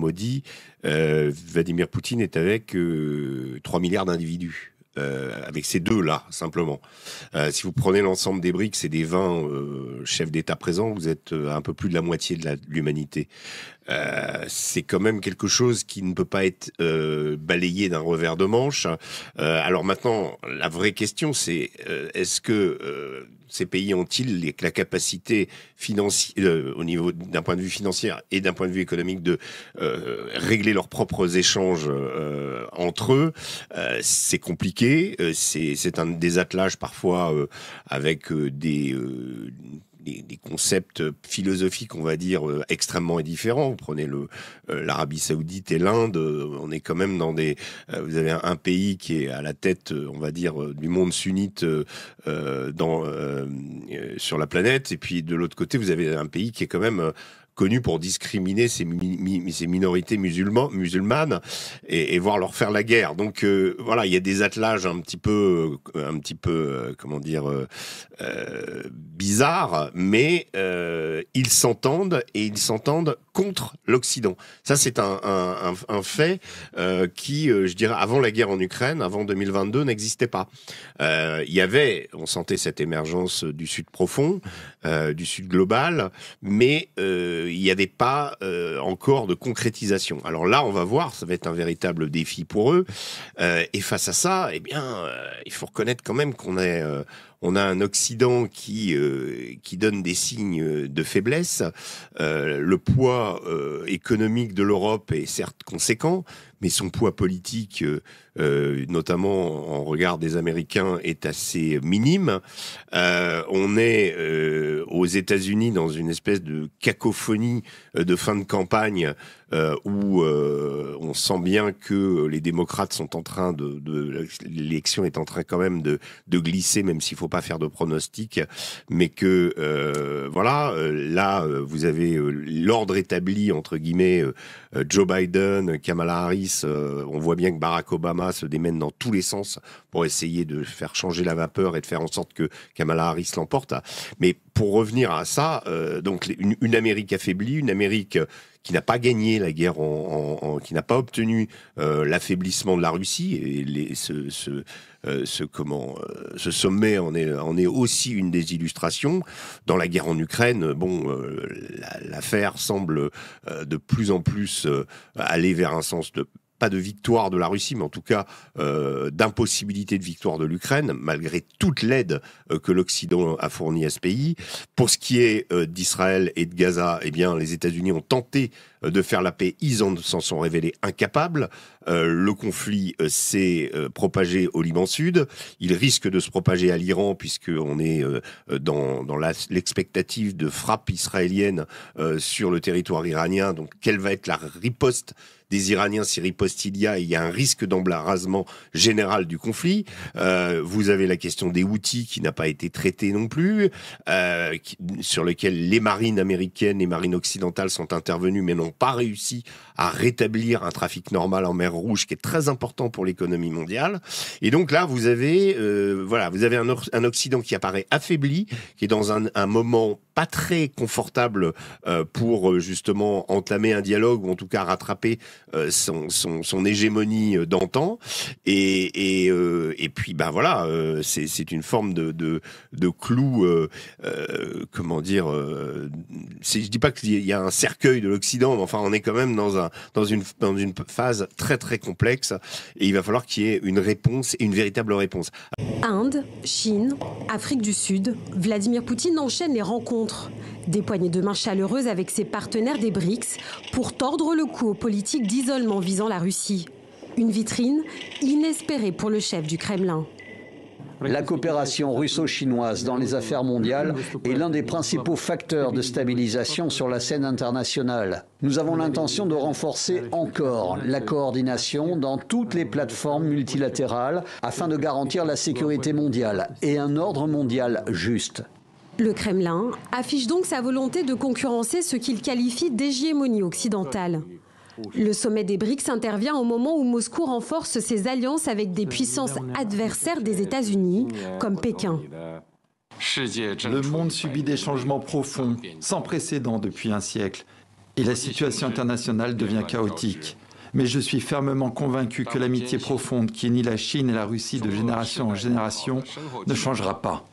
Speaker 9: euh, Vladimir Poutine est avec 3 euh, milliards d'individus. Euh, avec ces deux-là, simplement. si vous prenez l'ensemble des briques, c'est des 20 chefs d'État présents, vous êtes un peu plus de la moitié de l'humanité. c'est quand même quelque chose qui ne peut pas être balayé d'un revers de manche. alors maintenant, la vraie question, c'est est-ce que ces pays ont-ils la capacité financière, euh, au niveau d'un point de vue financier et d'un point de vue économique, de euh, régler leurs propres échanges euh, entre eux C'est compliqué. C'est un des attelages parfois avec des des, concepts philosophiques, on va dire, euh, extrêmement différents. Vous prenez euh, l'Arabie Saoudite et l'Inde, euh, on est quand même dans des. vous avez un, pays qui est à la tête, on va dire, du monde sunnite dans sur la planète, et puis de l'autre côté, vous avez un pays qui est quand même connu pour discriminer ces, minorités musulmanes et, voir leur faire la guerre. Donc euh, voilà, il y a des attelages un petit peu, euh, un petit peu, euh, comment dire, bizarres, mais ils s'entendent et ils s'entendent contre l'Occident. Ça, c'est un, un, un, fait euh, qui, euh, je dirais, avant la guerre en Ukraine, avant 2022, n'existait pas. Euh, il y avait, on sentait cette émergence du Sud profond, euh, du Sud global, mais il n'y avait pas encore de concrétisation. Alors là, on va voir, ça va être un véritable défi pour eux. et face à ça, eh bien, il faut reconnaître quand même qu'on est on a un Occident qui, euh, qui donne des signes de faiblesse. Euh, le poids euh, économique de l'Europe est certes conséquent, mais son poids politique, euh, euh, notamment en regard des Américains, est assez minime. Euh, on est aux États-Unis dans une espèce de cacophonie de fin de campagne où on sent bien que les démocrates sont en train de, de l'élection est en train quand même de, glisser, même s'il faut pas faire de pronostics, mais que voilà, là vous avez l'ordre établi entre guillemets euh, Joe Biden, euh, Kamala Harris, euh, on voit bien que Barack Obama se démène dans tous les sens pour essayer de faire changer la vapeur et de faire en sorte que Kamala Harris l'emporte. Ah, mais pour revenir à ça, donc une, une Amérique affaiblie, une Amérique qui n'a pas gagné la guerre, en, qui n'a pas obtenu euh, l'affaiblissement de la Russie. Et les, ce, ce, euh, comment, euh, ce sommet en est, en est aussi une des illustrations. Dans la guerre en Ukraine, bon, l'affaire semble de plus en plus aller vers un sens de pas de victoire de la Russie, mais en tout cas euh, d'impossibilité de victoire de l'Ukraine, malgré toute l'aide euh, que l'Occident a fournie à ce pays. Pour ce qui est euh, d'Israël et de Gaza, eh bien, les États-Unis ont tenté euh, de faire la paix, ils s'en sont révélés incapables. Euh, le conflit euh, s'est propagé au Liban Sud. Il risque de se propager à l'Iran puisqu'on est dans, dans l'expectative de frappe israélienne sur le territoire iranien. Donc quelle va être la riposte des Iraniens si riposte il y a, il y a un risque d'emblarasement général du conflit. vous avez la question des outils qui n'a pas été traitée non plus, sur lequel les marines américaines, et marines occidentales sont intervenues mais non pas réussi à rétablir un trafic normal en mer Rouge qui est très important pour l'économie mondiale. Et donc là, vous avez, euh, voilà, vous avez un, Occident qui apparaît affaibli, qui est dans un, moment pas très confortable euh, pour euh, justement entamer un dialogue ou en tout cas rattraper son, son, hégémonie d'antan. Et, et, puis, ben voilà, c'est une forme de, de, de clou, comment dire, je dis pas qu'il y a un cercueil de l'Occident, Enfin, on est quand même dans, un, dans, une, dans une phase très très complexe et il va falloir qu'il y ait une réponse et une véritable réponse.
Speaker 12: Inde, Chine, Afrique du Sud, Vladimir Poutine enchaîne les rencontres. Des poignées de main chaleureuses avec ses partenaires des BRICS pour tordre le cou aux politiques d'isolement visant la Russie. Une vitrine inespérée pour le chef du Kremlin.
Speaker 6: La coopération russo-chinoise dans les affaires mondiales est l'un des principaux facteurs de stabilisation sur la scène internationale. Nous avons l'intention de renforcer encore la coordination dans toutes les plateformes multilatérales afin de garantir la sécurité mondiale et un ordre mondial juste.
Speaker 12: Le Kremlin affiche donc sa volonté de concurrencer ce qu'il qualifie d'hégémonie occidentale. Le sommet des BRICS intervient au moment où Moscou renforce ses alliances avec des puissances adversaires des États-Unis, comme Pékin.
Speaker 15: Le monde subit des changements profonds, sans précédent depuis un siècle, et la situation internationale devient chaotique. Mais je suis fermement convaincu que l'amitié profonde qui unit la Chine et la Russie de génération
Speaker 2: en génération ne changera pas.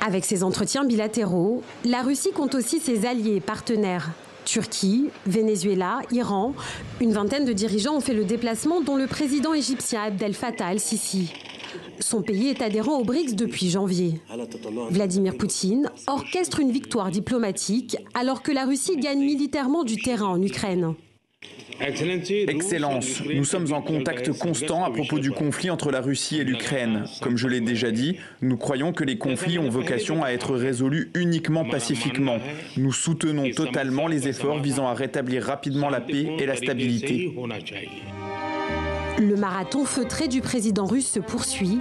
Speaker 12: Avec ses entretiens bilatéraux, la Russie compte aussi ses alliés et partenaires. Turquie, Venezuela, Iran. Une vingtaine de dirigeants ont fait le déplacement, dont le président égyptien Abdel Fattah Al sisi Son pays est adhérent aux BRICS depuis janvier. Vladimir Poutine orchestre une victoire diplomatique alors que la Russie gagne militairement du terrain en Ukraine.
Speaker 16: Excellence, nous sommes en contact constant à propos du conflit entre la Russie
Speaker 7: et l'Ukraine. Comme je l'ai déjà dit, nous croyons que les conflits ont vocation à être résolus
Speaker 2: uniquement pacifiquement. Nous soutenons totalement les efforts visant à rétablir rapidement la paix et la stabilité.
Speaker 12: Le marathon feutré du président russe se poursuit.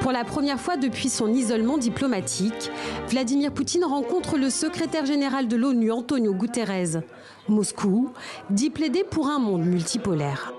Speaker 12: Pour la première fois depuis son isolement diplomatique, Vladimir Poutine rencontre le secrétaire général de l'ONU, Antonio Guterres. Moscou, dit plaider pour un monde multipolaire.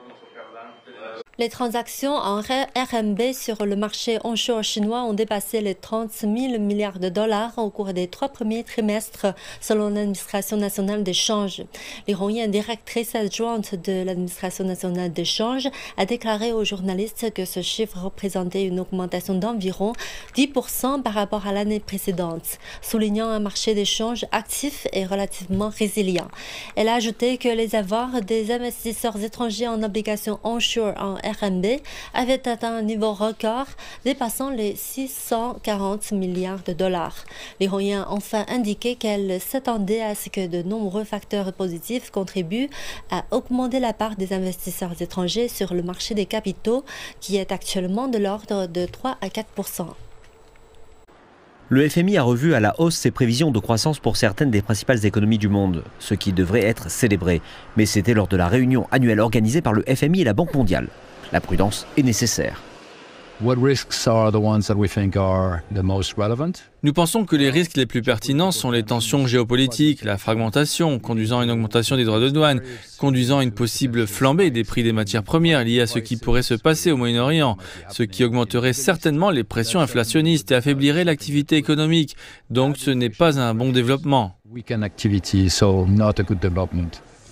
Speaker 17: Les transactions en RMB sur le marché onshore chinois ont dépassé les 30 000 milliards de dollars au cours des trois premiers trimestres, selon l'administration nationale d'échange. L'Ironienne directrice adjointe de l'administration nationale d'échange a déclaré aux journalistes que ce chiffre représentait une augmentation d'environ 10% par rapport à l'année précédente, soulignant un marché d'échange actif et relativement résilient. Elle a ajouté que les avoirs des investisseurs étrangers en obligations onshore en RMB avait atteint un niveau record dépassant les 640 milliards de dollars. L'Iranien a enfin indiqué qu'elle s'attendait à ce que de nombreux facteurs positifs contribuent à augmenter la part des investisseurs étrangers sur le marché des capitaux qui est actuellement de l'ordre de 3 à 4
Speaker 8: le FMI a revu à la hausse ses prévisions de croissance pour certaines des principales économies du monde, ce qui devrait être célébré. Mais c'était lors de la réunion annuelle organisée par le FMI et la Banque mondiale. La prudence est nécessaire.
Speaker 18: Nous
Speaker 7: pensons que les risques les plus pertinents sont les tensions géopolitiques, la fragmentation, conduisant à une augmentation des droits de douane, conduisant à une possible flambée des prix des matières premières liées à ce qui pourrait se passer au Moyen-Orient, ce qui augmenterait certainement les pressions inflationnistes et affaiblirait l'activité économique. Donc ce n'est pas un bon développement.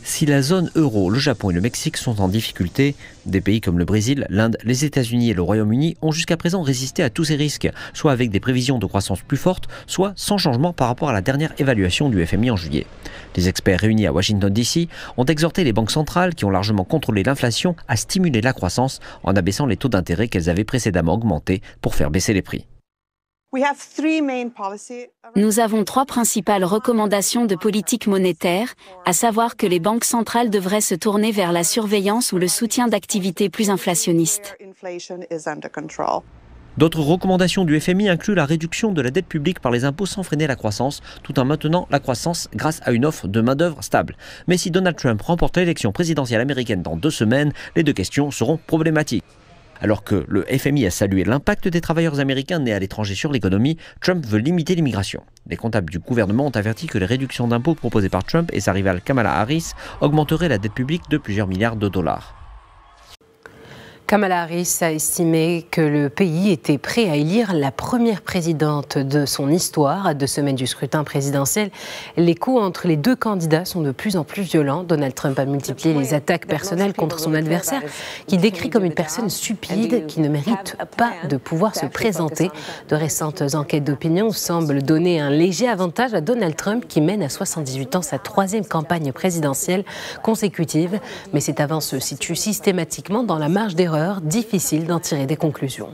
Speaker 4: Si la zone
Speaker 8: euro, le Japon et le Mexique sont en difficulté, des pays comme le Brésil, l'Inde, les États-Unis et le Royaume-Uni ont jusqu'à présent résisté à tous ces risques, soit avec des prévisions de croissance plus fortes, soit sans changement par rapport à la dernière évaluation du FMI en juillet. Les experts réunis à Washington DC ont exhorté les banques centrales, qui ont largement contrôlé l'inflation, à stimuler la croissance en abaissant les taux d'intérêt qu'elles avaient précédemment augmentés pour faire baisser les prix.
Speaker 19: Nous avons trois principales recommandations de politique monétaire, à savoir que les banques centrales devraient se tourner vers la surveillance ou le soutien d'activités plus inflationnistes.
Speaker 8: D'autres recommandations du FMI incluent la réduction de la dette publique par les impôts sans freiner la croissance, tout en maintenant la croissance grâce à une offre de main-d'œuvre stable. Mais si Donald Trump remporte l'élection présidentielle américaine dans deux semaines, les deux questions seront problématiques. Alors que le FMI a salué l'impact des travailleurs américains nés à l'étranger sur l'économie, Trump veut limiter l'immigration. Les comptables du gouvernement ont averti que les réductions d'impôts proposées par Trump et sa rivale Kamala Harris augmenteraient la dette publique de plusieurs milliards de dollars.
Speaker 12: Kamala Harris a estimé que le pays était prêt à élire la première présidente de son histoire. À deux semaines du scrutin présidentiel, les coups entre les deux candidats sont de plus en plus violents. Donald Trump a multiplié les attaques personnelles contre son adversaire, qu'il décrit comme une personne stupide qui ne mérite pas de pouvoir se présenter. De récentes enquêtes d'opinion semblent donner un léger avantage à Donald Trump, qui mène à 78 ans sa troisième campagne présidentielle consécutive. Mais cette avance se situe systématiquement dans la marge d'erreur difficile d'en tirer des conclusions.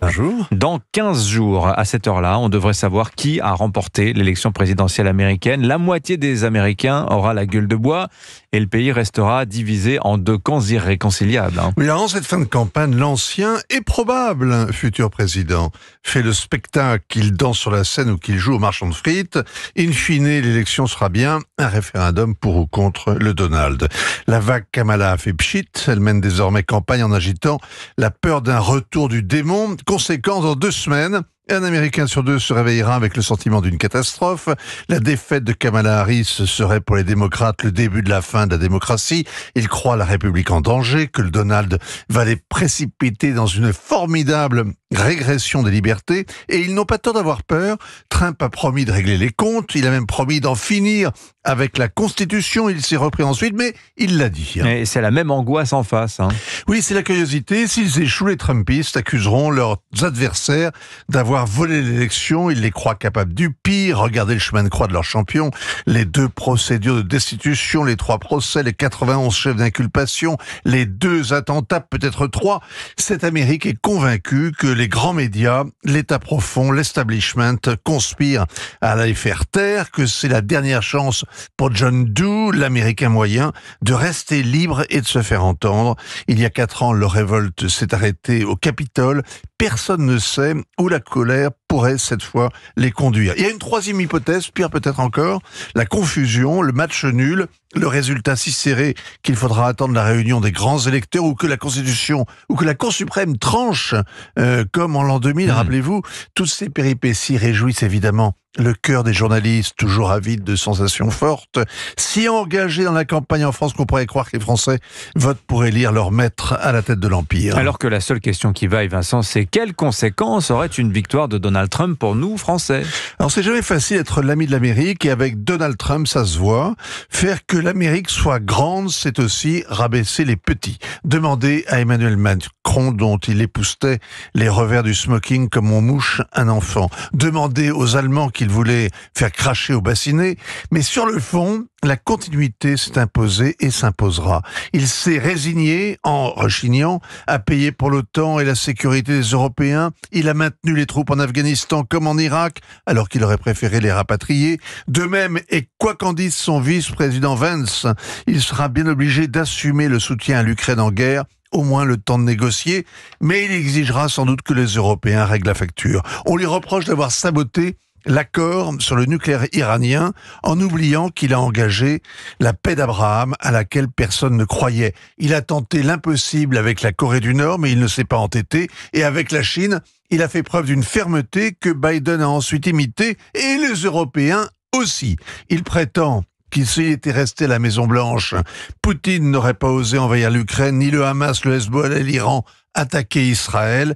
Speaker 2: Bonjour. Dans 15 jours, à cette heure-là, on devrait savoir qui a remporté l'élection présidentielle américaine. La moitié des Américains aura la gueule de bois et le pays restera divisé en deux camps irréconciliables. Hein.
Speaker 15: en cette fin de campagne, l'ancien et probable futur président fait le spectacle qu'il danse sur la scène ou qu'il joue au marchand de frites. In fine, l'élection sera bien un référendum pour ou contre le Donald. La vague Kamala a fait pchit, elle mène désormais campagne en agitant la peur d'un retour du démon. Conséquence, dans deux semaines, un Américain sur deux se réveillera avec le sentiment d'une catastrophe. La défaite de Kamala Harris serait pour les démocrates le début de la fin de la démocratie. Ils croient la République en danger, que le Donald va les précipiter dans une formidable régression des libertés, et ils n'ont pas tort d'avoir peur. Trump a promis de régler les comptes, il a même promis d'en finir avec la Constitution, il s'est repris ensuite, mais il l'a dit. Mais hein. Et c'est la même angoisse en face. Hein. Oui, c'est la curiosité. S'ils échouent, les Trumpistes accuseront leurs adversaires d'avoir volé l'élection. Ils les croient capables du pire. Regardez le chemin de croix de leur champion. Les deux procédures de destitution, les trois procès, les 91 chefs d'inculpation, les deux attentats, peut-être trois. Cette Amérique est convaincue que les les grands médias, l'État profond, l'establishment conspirent à aller faire taire, que c'est la dernière chance pour John Doe, l'Américain moyen, de rester libre et de se faire entendre. Il y a quatre ans, leur révolte s'est arrêtée au Capitole, personne ne sait où la colère pourrait cette fois les conduire. Il y a une troisième hypothèse, pire peut-être encore, la confusion, le match nul, le résultat si serré qu'il faudra attendre la réunion des grands électeurs ou que la Constitution ou que la Cour suprême tranche euh, comme en l'an 2000, hmm. rappelez-vous, toutes ces péripéties réjouissent évidemment le cœur des journalistes, toujours avides de sensations fortes, si engagé dans la campagne en France qu'on pourrait croire que les Français votent pour élire leur maître à la tête de l'Empire.
Speaker 2: Alors que la seule question qui vaille, Vincent, c'est quelles conséquences aurait une victoire de Donald Trump pour nous, Français
Speaker 15: Alors c'est jamais facile d'être l'ami de l'Amérique et avec Donald Trump, ça se voit. Faire que l'Amérique soit grande, c'est aussi rabaisser les petits. Demandez à Emmanuel Macron, dont il époustait les revers du smoking comme on mouche un enfant. Demandez aux Allemands qui il voulait faire cracher au bassinet, mais sur le fond, la continuité s'est imposée et s'imposera. Il s'est résigné, en rechignant, à payer pour le temps et la sécurité des Européens. Il a maintenu les troupes en Afghanistan comme en Irak, alors qu'il aurait préféré les rapatrier. De même, et quoi qu'en dise son vice-président Vence, il sera bien obligé d'assumer le soutien à l'Ukraine en guerre au moins le temps de négocier, mais il exigera sans doute que les Européens règlent la facture. On lui reproche d'avoir saboté l'accord sur le nucléaire iranien en oubliant qu'il a engagé la paix d'Abraham à laquelle personne ne croyait. Il a tenté l'impossible avec la Corée du Nord, mais il ne s'est pas entêté. Et avec la Chine, il a fait preuve d'une fermeté que Biden a ensuite imitée, et les Européens aussi. Il prétend qu'il s'est était resté à la Maison Blanche, Poutine n'aurait pas osé envahir l'Ukraine, ni le Hamas, le Hezbollah, l'Iran attaquer Israël.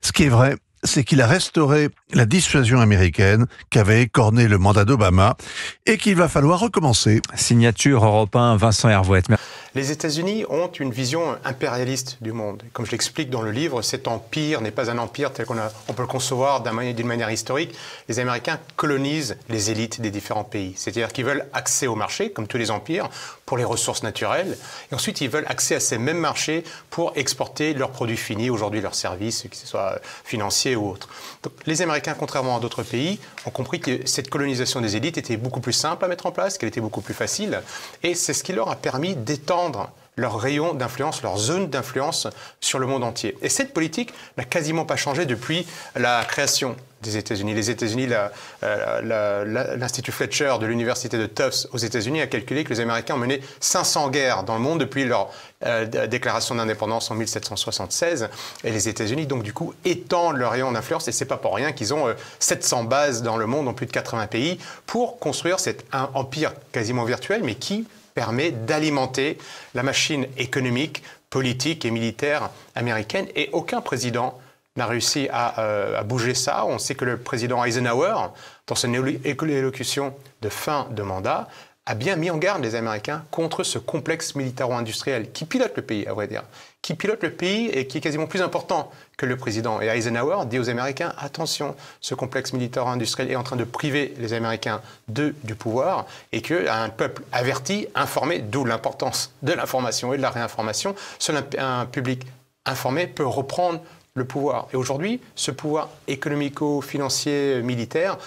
Speaker 15: Ce qui est vrai, c'est qu'il a restauré la dissuasion américaine qu'avait écorné le mandat d'Obama et qu'il va falloir recommencer. Signature européen Vincent Hervouette.
Speaker 14: Les États-Unis ont une vision impérialiste du monde. Comme je l'explique dans le livre, cet empire n'est pas un empire tel qu'on peut le concevoir d'une manière, historique. Les Américains colonisent les élites des différents pays. C'est-à-dire qu'ils veulent accès au marché, comme tous les empires, pour les ressources naturelles. Et ensuite, ils veulent accès à ces mêmes marchés pour exporter leurs produits finis, aujourd'hui leurs services, que ce soit financiers ou autres. les Américains, contrairement à d'autres pays, ont compris que cette colonisation des élites était beaucoup plus simple à mettre en place, qu'elle était beaucoup plus facile, et c'est ce qui leur a permis d'étendre leur rayon d'influence, leur zone d'influence sur le monde entier. Et cette politique n'a quasiment pas changé depuis la création des États-Unis. Les États-Unis, l'Institut Fletcher de l'Université de Tufts aux États-Unis a calculé que les Américains ont mené 500 guerres dans le monde depuis leur euh, déclaration d'indépendance en 1776. Et les États-Unis, donc, du coup, étendent leur rayon d'influence. Et c'est pas pour rien qu'ils ont 700 euh, bases dans le monde, dans plus de 80 pays, pour construire cet empire quasiment virtuel, mais qui permet d'alimenter la machine économique, politique et militaire américaine. Et aucun président on a réussi euh, à, bouger ça. On sait que le président Eisenhower, dans son élocution de fin de mandat, a bien mis en garde les Américains contre ce complexe militaro-industriel qui pilote le pays, à vrai dire, qui pilote le pays et qui est quasiment plus important que le président. Et Eisenhower dit aux Américains, attention, ce complexe militaro-industriel est en train de priver les Américains de, du pouvoir et qu'un peuple averti, informé, d'où l'importance de l'information et de la réinformation, seul un public informé peut reprendre le pouvoir. Et aujourd'hui, ce pouvoir économico-financier euh, militaire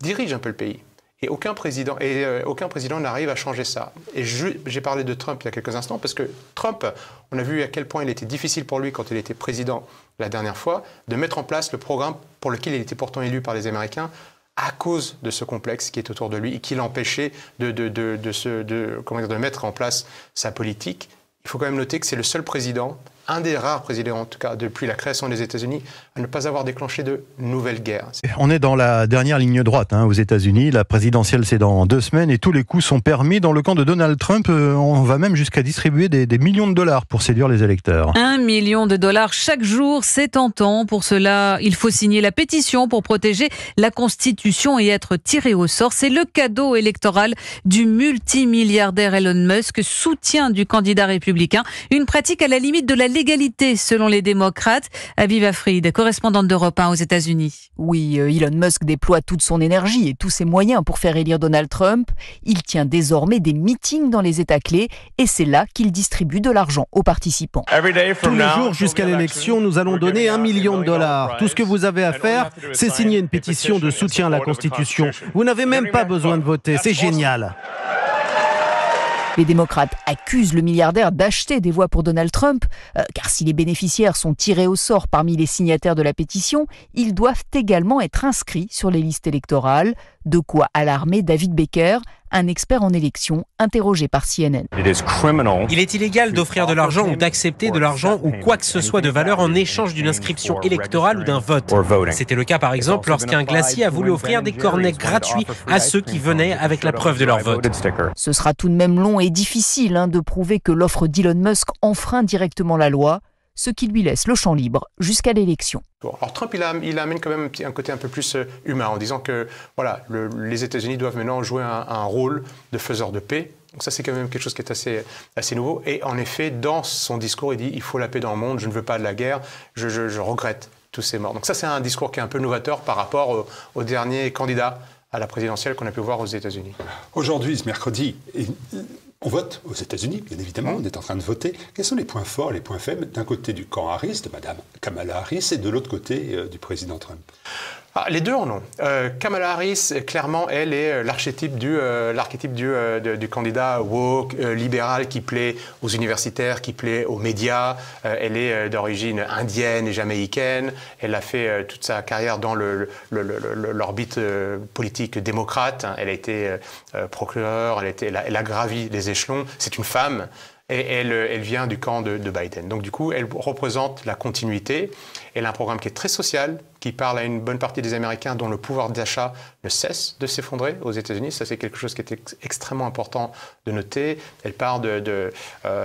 Speaker 14: dirige un peu le pays. Et aucun président, et euh, aucun président n'arrive à changer ça. Et j'ai parlé de Trump il y a quelques instants parce que Trump, on a vu à quel point il était difficile pour lui quand il était président la dernière fois de mettre en place le programme pour lequel il était pourtant élu par les Américains à cause de ce complexe qui est autour de lui et qui l'empêchait de, de, de, de, comment dire, de mettre en place sa politique. Il faut quand même noter que c'est le seul président un des rares présidents, en tout cas depuis la création des États-Unis, à ne pas avoir déclenché de nouvelles guerres.
Speaker 4: On est dans la dernière ligne droite hein, aux États-Unis. La présidentielle, c'est dans deux semaines et tous les coups sont permis. Dans le camp de Donald Trump, euh, on va même jusqu'à distribuer des, millions de dollars pour séduire les électeurs.
Speaker 12: Un million de dollars chaque jour, c'est tentant. Pour
Speaker 11: cela, il faut signer la pétition pour protéger la Constitution et être tiré au sort. C'est le cadeau électoral du multimilliardaire Elon Musk, soutien du candidat républicain. Une pratique à la limite de la l'égalité selon les démocrates. Aviva Fried, correspondante
Speaker 13: d'Europe 1 aux États-Unis. Oui, euh, Elon Musk déploie toute son énergie et tous ses moyens pour faire élire Donald Trump. Il tient désormais des meetings dans les États clés et c'est là qu'il distribue de l'argent aux participants.
Speaker 20: Tous les jours jusqu'à l'élection, nous allons donner un million de dollars. Tout ce que vous avez à faire, c'est signer une pétition de soutien à la Constitution. Vous n'avez même pas besoin
Speaker 13: de voter. C'est génial. Les démocrates accusent le milliardaire d'acheter des voix pour Donald Trump, euh, car si les bénéficiaires sont tirés au sort parmi les signataires de la pétition, ils doivent également être inscrits sur les listes électorales, de quoi alarmer David Becker, un expert en élections interrogé par CNN.
Speaker 8: Il est illégal d'offrir de l'argent ou d'accepter de l'argent ou quoi que ce soit de valeur en échange d'une inscription électorale ou d'un vote. C'était le cas par exemple lorsqu'un glacier a voulu offrir des cornets gratuits à ceux qui venaient avec la preuve de leur vote.
Speaker 13: Ce sera tout de même long et difficile hein, de prouver que l'offre d'Elon Musk enfreint directement la loi ce qui lui laisse le champ libre jusqu'à l'élection.
Speaker 14: Alors Trump, il, amène quand même un côté un peu plus euh, humain en disant que voilà, les États-Unis doivent maintenant jouer un, rôle de faiseur de paix donc ça, c'est quand même quelque chose qui est assez, assez nouveau. Et en effet, dans son discours, il dit il faut la paix dans le monde, je ne veux pas de la guerre, je, regrette tous ces morts. Donc ça, c'est un discours qui est un peu novateur par rapport aux au derniers candidat à la présidentielle qu'on a pu voir aux États-Unis. Aujourd'hui, ce mercredi, on vote aux États-Unis, bien évidemment, on est en train de voter. Quels sont les points forts, les points faibles d'un côté du camp Harris, de Mme Kamala Harris, et de l'autre côté euh, du président Trump ah, les deux en ont. Euh, Kamala Harris, clairement, elle est euh, l'archétype du, euh, du, candidat woke, libéral, qui plaît aux universitaires, qui plaît aux médias. elle est d'origine indienne et jamaïcaine. Elle a fait toute sa carrière dans l'orbite politique démocrate. Elle a été procureure, elle a, gravi les échelons. C'est une femme et elle, vient du camp de, de, Biden. Donc du coup, elle représente la continuité. Elle a un programme qui est très social, qui parle à une bonne partie des Américains dont le pouvoir d'achat ne cesse de s'effondrer aux États-Unis. Ça, c'est quelque chose qui est extrêmement important de noter. Elle parle euh,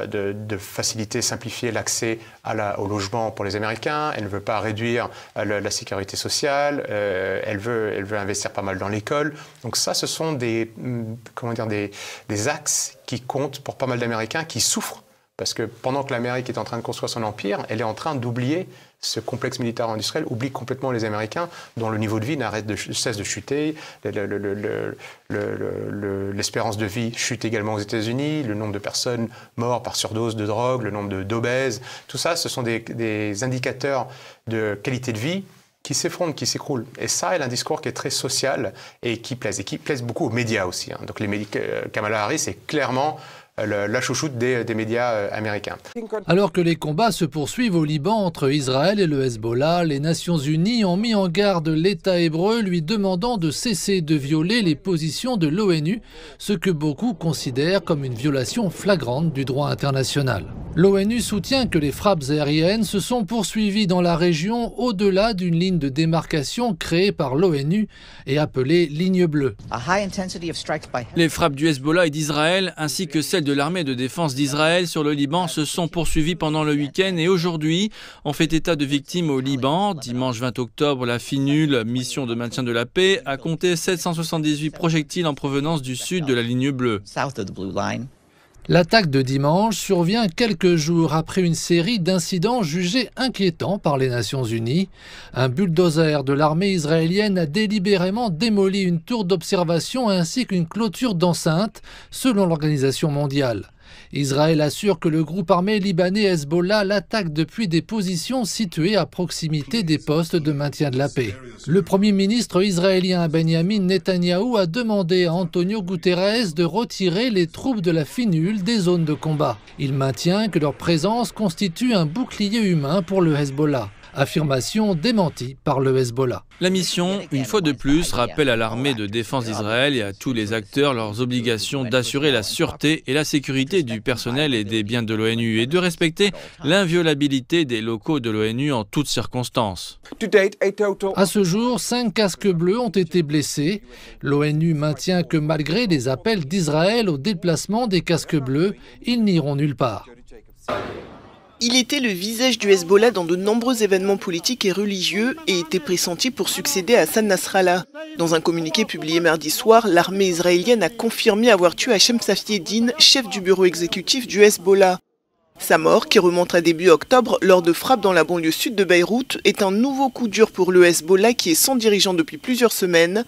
Speaker 14: de, de, faciliter, simplifier l'accès la, au logement pour les Américains. Elle ne veut pas réduire euh, la, sécurité sociale. Euh, elle, veut, elle veut investir pas mal dans l'école. Donc ça, ce sont des, mm, comment dire, des, des axes qui comptent pour pas mal d'Américains qui souffrent. Parce que pendant que l'Amérique est en train de construire son empire, elle est en train d'oublier ce complexe militaro-industriel oublie complètement les Américains, dont le niveau de vie n'arrête de cesse de chuter, l'espérance de vie chute également aux États-Unis, le nombre de personnes mortes par surdose de drogue, le nombre d'obèses, tout ça, ce sont des, indicateurs de qualité de vie qui s'effondrent, qui s'écroulent. Et ça, est un discours qui est très social et qui plaise, et qui plaise beaucoup aux médias aussi. Hein. Donc les médias, euh, Kamala Harris est clairement euh, la chouchoute des, des médias euh, américains.
Speaker 18: Alors que les combats se poursuivent au Liban entre Israël et le Hezbollah, les Nations Unies ont mis en garde l'État hébreu lui demandant de cesser de violer les positions de l'ONU, ce que beaucoup considèrent comme une violation flagrante du droit international. L'ONU soutient que les frappes aériennes se sont poursuivies dans la région au-delà d'une ligne de démarcation créée par l'ONU et appelée ligne bleue.
Speaker 7: Les frappes du Hezbollah et d'Israël ainsi que celles de de l'armée de défense d'Israël sur le Liban se sont poursuivis pendant le week-end et aujourd'hui on fait état de victimes au Liban. Dimanche 20 octobre, la FINUL, mission de maintien de la paix, a compté 778 projectiles en provenance du sud de la ligne bleue.
Speaker 18: L'attaque de dimanche survient quelques jours après une série d'incidents jugés inquiétants par les Nations Unies. Un bulldozer de l'armée israélienne a délibérément démoli une tour d'observation ainsi qu'une clôture d'enceinte, selon l'organisation mondiale. Israël assure que le groupe armé libanais Hezbollah l'attaque depuis des positions situées à proximité des postes de maintien de la paix. Le Premier ministre israélien Benjamin Netanyahou a demandé à Antonio Guterres de retirer les troupes de la Finule des zones de combat. Il maintient que leur présence constitue un bouclier humain pour le Hezbollah affirmation démentie par le Hezbollah. La mission,
Speaker 7: une fois de plus, rappelle à l'armée de défense d'Israël et à tous les acteurs leurs obligations d'assurer la sûreté et la sécurité du personnel et des biens de l'ONU et de respecter l'inviolabilité des locaux de l'ONU en toutes circonstances.
Speaker 18: À ce jour, cinq casques bleus ont été blessés. L'ONU maintient que malgré les appels d'Israël au déplacement des casques bleus, ils n'iront nulle part.
Speaker 20: Il était le visage du Hezbollah dans de nombreux événements politiques et religieux et était pressenti pour succéder à San Nasrallah. Dans un communiqué publié mardi soir, l'armée israélienne a confirmé avoir tué Hachem Safieddin, chef du bureau exécutif du Hezbollah. Sa mort, qui remonte à début octobre lors de frappes dans la banlieue sud de Beyrouth, est un nouveau coup dur pour le Hezbollah qui est sans dirigeant depuis plusieurs semaines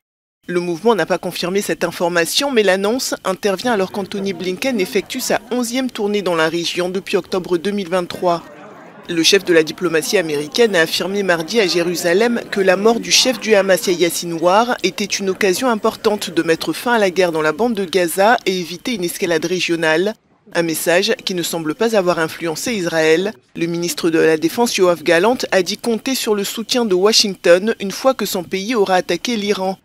Speaker 20: le mouvement n'a pas confirmé cette information, mais l'annonce intervient alors qu'Anthony Blinken effectue sa 11e tournée dans la région depuis octobre 2023. Le chef de la diplomatie américaine a affirmé mardi à Jérusalem que la mort du chef du Hamas Yassin Sinwar était une occasion importante de mettre fin à la guerre dans la bande de Gaza et éviter une escalade régionale, un message qui ne semble pas avoir influencé Israël. Le ministre de la Défense Yoav Galant a dit compter sur le soutien de Washington une fois que son pays aura attaqué l'Iran.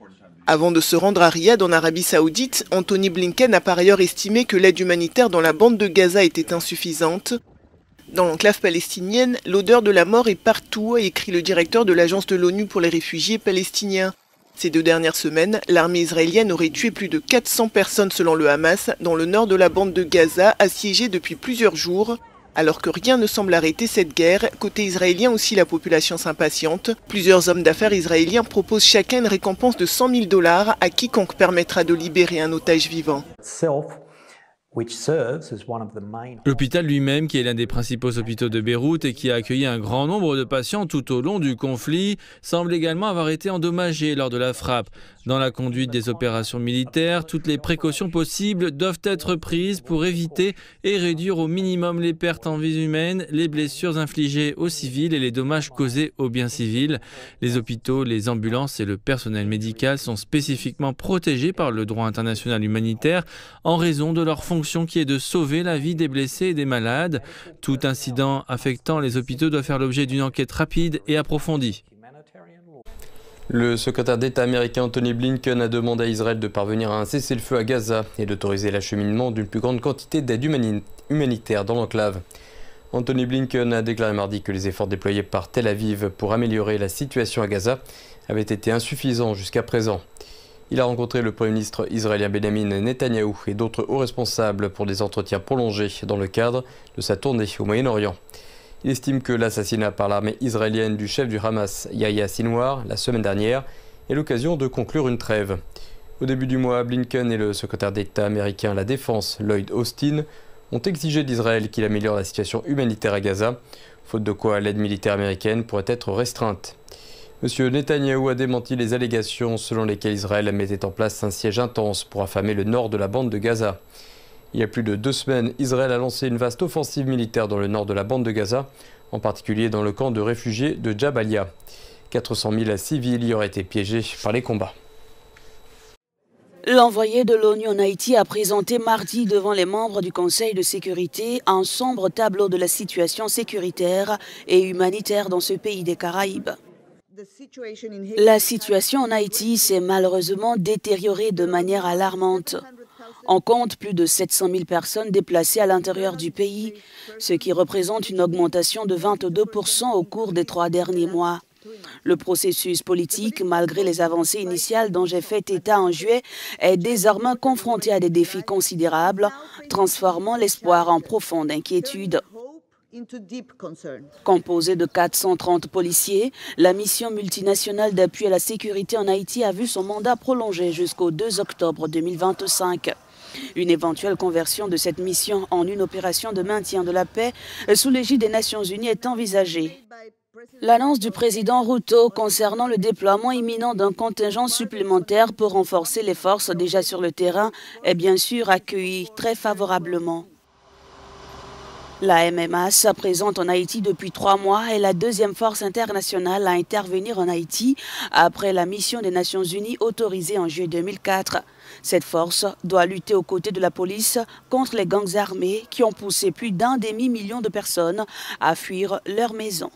Speaker 20: Avant de se rendre à Riyad en Arabie saoudite, Anthony Blinken a par ailleurs estimé que l'aide humanitaire dans la bande de Gaza était insuffisante. Dans l'enclave palestinienne, l'odeur de la mort est partout, a écrit le directeur de l'Agence de l'ONU pour les réfugiés palestiniens. Ces deux dernières semaines, l'armée israélienne aurait tué plus de 400 personnes selon le Hamas dans le nord de la bande de Gaza, assiégée depuis plusieurs jours. Alors que rien ne semble arrêter cette guerre, côté israélien aussi la population s'impatiente. Plusieurs hommes d'affaires israéliens proposent chacun une récompense de 100 000 dollars à quiconque permettra de libérer un otage vivant.
Speaker 7: L'hôpital lui-même, qui est l'un des principaux hôpitaux de Beyrouth et qui a accueilli un grand nombre de patients tout au long du conflit, semble également avoir été endommagé lors de la frappe. Dans la conduite des opérations militaires, toutes les précautions possibles doivent être prises pour éviter et réduire au minimum les pertes en vie humaine, les blessures infligées aux civils et les dommages causés aux biens civils. Les hôpitaux, les ambulances et le personnel médical sont spécifiquement protégés par le droit international humanitaire en raison de leur fonction qui est de sauver la vie des blessés et des malades. Tout incident affectant les hôpitaux doit faire l'objet d'une enquête rapide et approfondie.
Speaker 21: Le secrétaire d'État américain Anthony Blinken a demandé à Israël de parvenir à un cessez-le-feu à Gaza et d'autoriser l'acheminement d'une plus grande quantité d'aide humanitaires humanitaire dans l'enclave. Anthony Blinken a déclaré mardi que les efforts déployés par Tel Aviv pour améliorer la situation à Gaza avaient été insuffisants jusqu'à présent. Il a rencontré le Premier ministre israélien Benjamin Netanyahu et d'autres hauts responsables pour des entretiens prolongés dans le cadre de sa tournée au Moyen-Orient. Il estime que l'assassinat par l'armée israélienne du chef du Hamas Yahya Sinwar la semaine dernière est l'occasion de conclure une trêve. Au début du mois, Blinken et le secrétaire d'État américain à la Défense Lloyd Austin ont exigé d'Israël qu'il améliore la situation humanitaire à Gaza, faute de quoi l'aide militaire américaine pourrait être restreinte. M. Netanyahou a démenti les allégations selon lesquelles Israël mettait en place un siège intense pour affamer le nord de la bande de Gaza. Il y a plus de deux semaines, Israël a lancé une vaste offensive militaire dans le nord de la bande de Gaza, en particulier dans le camp de réfugiés de Jabalia. 400 000 civils y auraient été piégés par les combats.
Speaker 19: L'envoyé de l'ONU en Haïti a présenté mardi devant les membres du Conseil de sécurité un sombre tableau de la situation sécuritaire et humanitaire dans ce pays des Caraïbes. La situation en Haïti s'est malheureusement détériorée de manière alarmante. On compte plus de 700 000 personnes déplacées à l'intérieur du pays, ce qui représente une augmentation de 22 au cours des trois derniers mois. Le processus politique, malgré les avancées initiales dont j'ai fait état en juillet, est désormais confronté à des défis considérables, transformant l'espoir en profonde inquiétude. Composée de 430 policiers, la mission multinationale d'appui à la sécurité en Haïti a vu son mandat prolongé jusqu'au 2 octobre 2025. Une éventuelle conversion de cette mission en une opération de maintien de la paix sous l'égide des Nations Unies est envisagée. L'annonce du président Ruto concernant le déploiement imminent d'un contingent supplémentaire pour renforcer les forces déjà sur le terrain est bien sûr accueillie très favorablement. La MMA, présente en Haïti depuis trois mois, est la deuxième force internationale à intervenir en Haïti après la mission des Nations Unies autorisée en juillet 2004. Cette force doit lutter aux côtés de la police contre les gangs armés qui ont poussé plus d'un demi-million de personnes à fuir leur maison.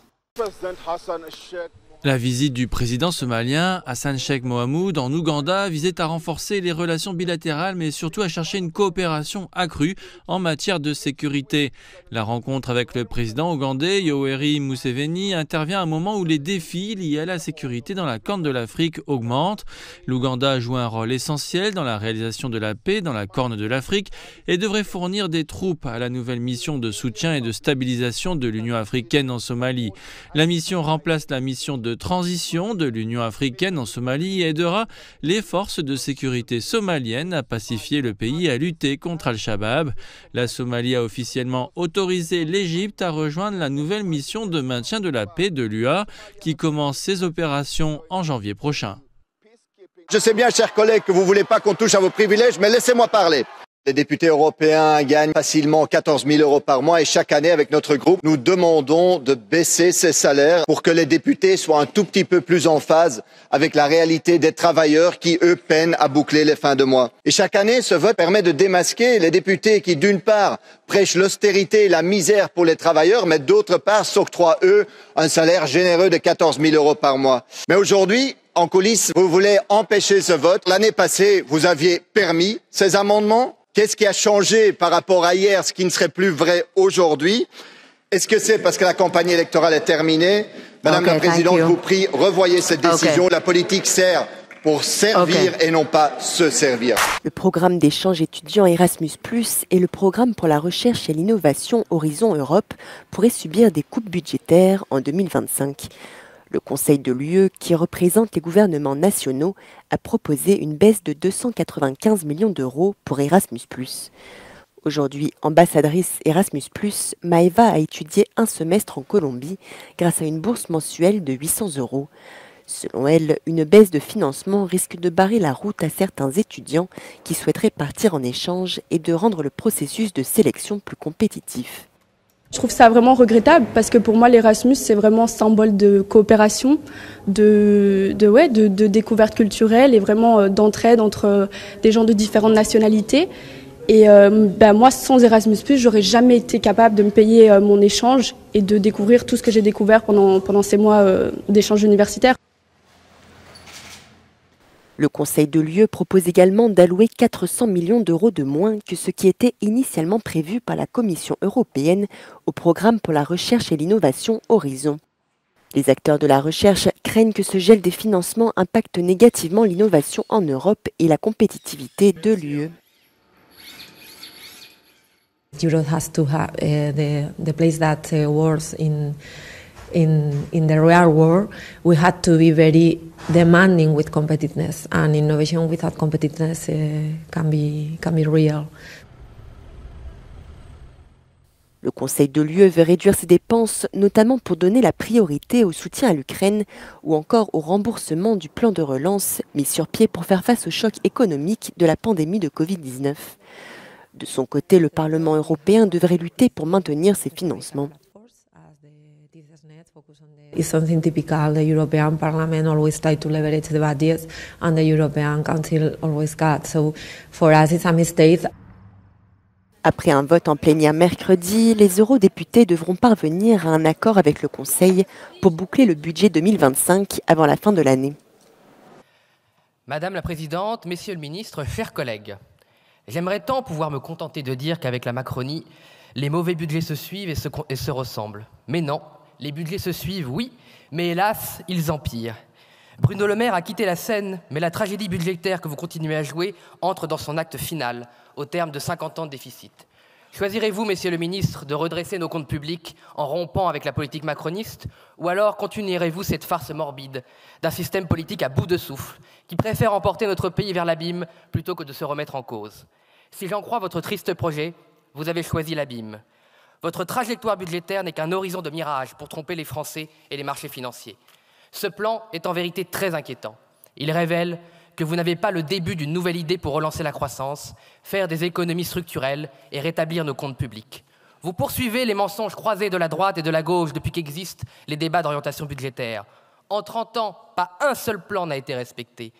Speaker 7: La visite du président somalien Hassan Sheikh Mohamoud en Ouganda visait à renforcer les relations bilatérales mais surtout à chercher une coopération accrue en matière de sécurité. La rencontre avec le président ougandais Yoweri Museveni intervient à un moment où les défis liés à la sécurité dans la Corne de l'Afrique augmentent. L'Ouganda joue un rôle essentiel dans la réalisation de la paix dans la Corne de l'Afrique et devrait fournir des troupes à la nouvelle mission de soutien et de stabilisation de l'Union africaine en Somalie. La mission remplace la mission de de transition de l'Union africaine en Somalie aidera les forces de sécurité somaliennes à pacifier le pays et à lutter contre Al-Shabaab. La Somalie a officiellement autorisé l'Égypte à rejoindre la nouvelle mission de maintien de la paix de l'UA qui commence ses opérations en janvier prochain.
Speaker 15: Je sais bien, chers collègues, que vous ne voulez pas qu'on touche à vos privilèges, mais laissez-moi parler. Les députés européens gagnent facilement 14 000 euros par mois et chaque année, avec notre groupe, nous demandons de baisser ces salaires pour que les députés soient un tout petit peu plus en phase avec la réalité des travailleurs qui, eux, peinent à boucler les fins de mois. Et chaque année, ce vote permet de démasquer les députés qui, d'une part, prêchent l'austérité et la misère pour les travailleurs, mais d'autre part, s'octroient, eux, un salaire généreux de 14 000 euros par mois. Mais aujourd'hui, en coulisses, vous voulez empêcher ce vote. L'année passée, vous aviez permis ces amendements. Qu'est-ce qui a changé par rapport à hier, ce qui ne serait plus vrai aujourd'hui Est-ce que c'est parce que la campagne électorale est terminée Madame la Présidente, je vous prie, revoyez cette décision. La politique sert pour servir et non pas se servir.
Speaker 17: Le programme d'échange étudiant Erasmus ⁇ et le programme pour la recherche et l'innovation Horizon Europe pourraient subir des coupes budgétaires en 2025. Le Conseil de l'UE, qui représente les gouvernements nationaux, a proposé une baisse de 295 millions d'euros pour Erasmus ⁇ Aujourd'hui ambassadrice Erasmus, Maeva a étudié un semestre en Colombie grâce à une bourse mensuelle de 800 euros. Selon elle, une baisse de financement risque de barrer la route à certains étudiants qui souhaiteraient partir en échange et de rendre le processus de sélection plus compétitif.
Speaker 13: Je trouve ça vraiment regrettable parce que pour moi l'Erasmus c'est vraiment symbole de coopération, de, de, ouais, de, découverte culturelle et vraiment euh, d'entraide entre euh, des gens de différentes nationalités. Et ben moi, sans Erasmus+, j'aurais jamais été capable de me payer mon échange et de découvrir tout ce que j'ai découvert pendant, pendant ces mois d'échange universitaire.
Speaker 17: Le Conseil de l'UE propose également d'allouer 400 millions d'euros de moins que ce qui était initialement prévu par la Commission européenne au programme pour la recherche et l'innovation Horizon. Les acteurs de la recherche craignent que ce gel des financements impacte négativement l'innovation en Europe et la compétitivité de l'UE
Speaker 12: in, in the real world, we had to be very demanding with competitiveness, and innovation without competitiveness eh, can,
Speaker 17: be, Le Conseil de l'UE veut réduire ses dépenses, notamment pour donner la priorité au soutien à l'Ukraine ou encore au remboursement du plan de relance mis sur pied pour faire face au choc économique de la pandémie de Covid-19. De son côté, le Parlement européen devrait lutter pour maintenir ses financements. Après un vote en plénière mercredi, les eurodéputés devront parvenir à un accord avec le Conseil pour boucler le budget 2025 avant la fin de l'année.
Speaker 22: Madame la Présidente, Messieurs le Ministre, chers collègues, j'aimerais tant pouvoir me contenter de dire qu'avec la Macronie, les mauvais budgets se suivent et se ressemblent. Mais non, les budgets se suivent, oui, mais hélas, ils empirent. Bruno Le Maire a quitté la scène, mais la tragédie budgétaire que vous continuez à jouer entre dans son acte final, au terme de 50 ans de déficit. Choisirez-vous, messieurs le ministre, de redresser nos comptes publics en rompant avec la politique macroniste, ou alors continuerez-vous cette farce morbide d'un système politique à bout de souffle, qui préfère emporter notre pays vers l'abîme plutôt que de se remettre en cause Si j'en crois votre triste projet, vous avez choisi l'abîme. Votre trajectoire budgétaire n'est qu'un horizon de mirage pour tromper les Français et les marchés financiers. Ce plan est en vérité très inquiétant. Il révèle que vous n'avez pas le début d'une nouvelle idée pour relancer la croissance, faire des économies structurelles et rétablir nos comptes publics. Vous poursuivez les mensonges croisés de la droite et de la gauche depuis qu'existent les débats d'orientation budgétaire. En 30 ans, pas un seul plan n'a été respecté.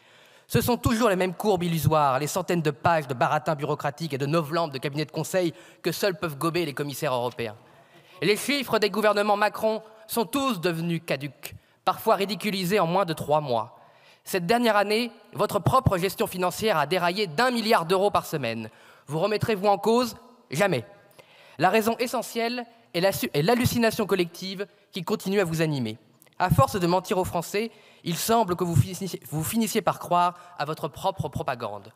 Speaker 22: Ce sont toujours les mêmes courbes illusoires, les centaines de pages de baratins bureaucratiques et de novelampes de cabinets de conseil que seuls peuvent gober les commissaires européens. les chiffres des gouvernements Macron sont tous devenus caducs, parfois ridiculisés en moins de trois mois. Cette dernière année, votre propre gestion financière a déraillé d'un milliard d'euros par semaine. Vous remettrez-vous en cause Jamais. La raison essentielle est l'hallucination collective qui continue à vous animer. À force de mentir aux Français, il semble que vous finissiez, vous finissiez par croire à votre propre propagande.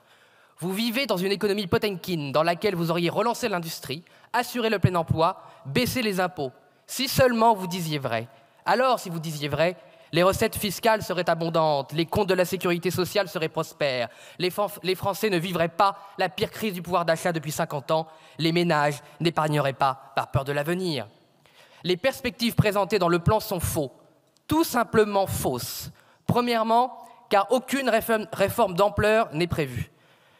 Speaker 22: Vous vivez dans une économie Potemkin dans laquelle vous auriez relancé l'industrie, assuré le plein emploi, baissé les impôts. Si seulement vous disiez vrai. Alors, si vous disiez vrai, les recettes fiscales seraient abondantes, les comptes de la sécurité sociale seraient prospères, les, les Français ne vivraient pas la pire crise du pouvoir d'achat depuis 50 ans, les ménages n'épargneraient pas par peur de l'avenir. Les perspectives présentées dans le plan sont faux tout simplement fausse. Premièrement, car aucune réforme, d'ampleur n'est prévue.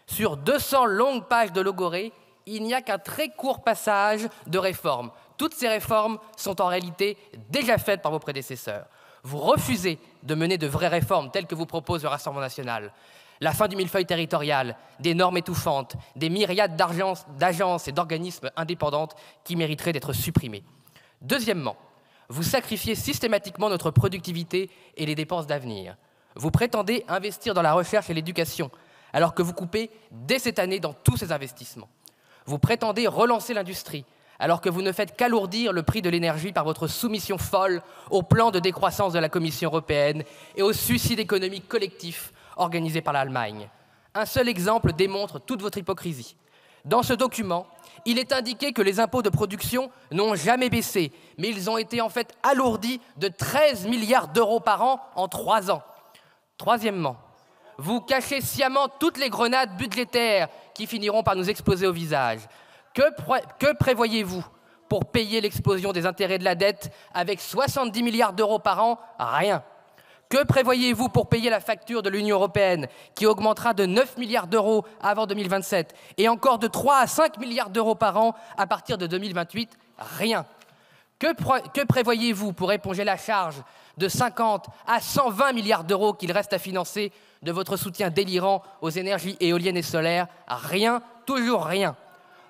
Speaker 22: Sur 200 longues pages de Logoré, il n'y a qu'un très court passage de réformes. Toutes ces réformes sont en réalité déjà faites par vos prédécesseurs. Vous refusez de mener de vraies réformes telles que vous propose le Rassemblement national. La fin du millefeuille territorial, des normes étouffantes, des myriades d'agences et d'organismes indépendants qui mériteraient d'être supprimés. Deuxièmement, vous sacrifiez systématiquement notre productivité et les dépenses d'avenir. Vous prétendez investir dans la recherche et l'éducation, alors que vous coupez dès cette année dans tous ces investissements. Vous prétendez relancer l'industrie, alors que vous ne faites qu'alourdir le prix de l'énergie par votre soumission folle au plan de décroissance de la Commission européenne et au suicide économique collectif organisé par l'Allemagne. Un seul exemple démontre toute votre hypocrisie. Dans ce document, il est indiqué que les impôts de production n'ont jamais baissé, mais ils ont été en fait alourdis de 13 milliards d'euros par an en trois ans. Troisièmement, vous cachez sciemment toutes les grenades budgétaires qui finiront par nous exploser au visage. Que, que prévoyez-vous pour payer l'explosion des intérêts de la dette avec 70 milliards d'euros par an Rien. Que prévoyez-vous pour payer la facture de l'Union européenne, qui augmentera de 9 milliards d'euros avant 2027 et encore de 3 à 5 milliards d'euros par an à partir de 2028 Rien. Que, prévoyez-vous pour éponger la charge de 50 à 120 milliards d'euros qu'il reste à financer de votre soutien délirant aux énergies éoliennes et solaires Rien, toujours rien.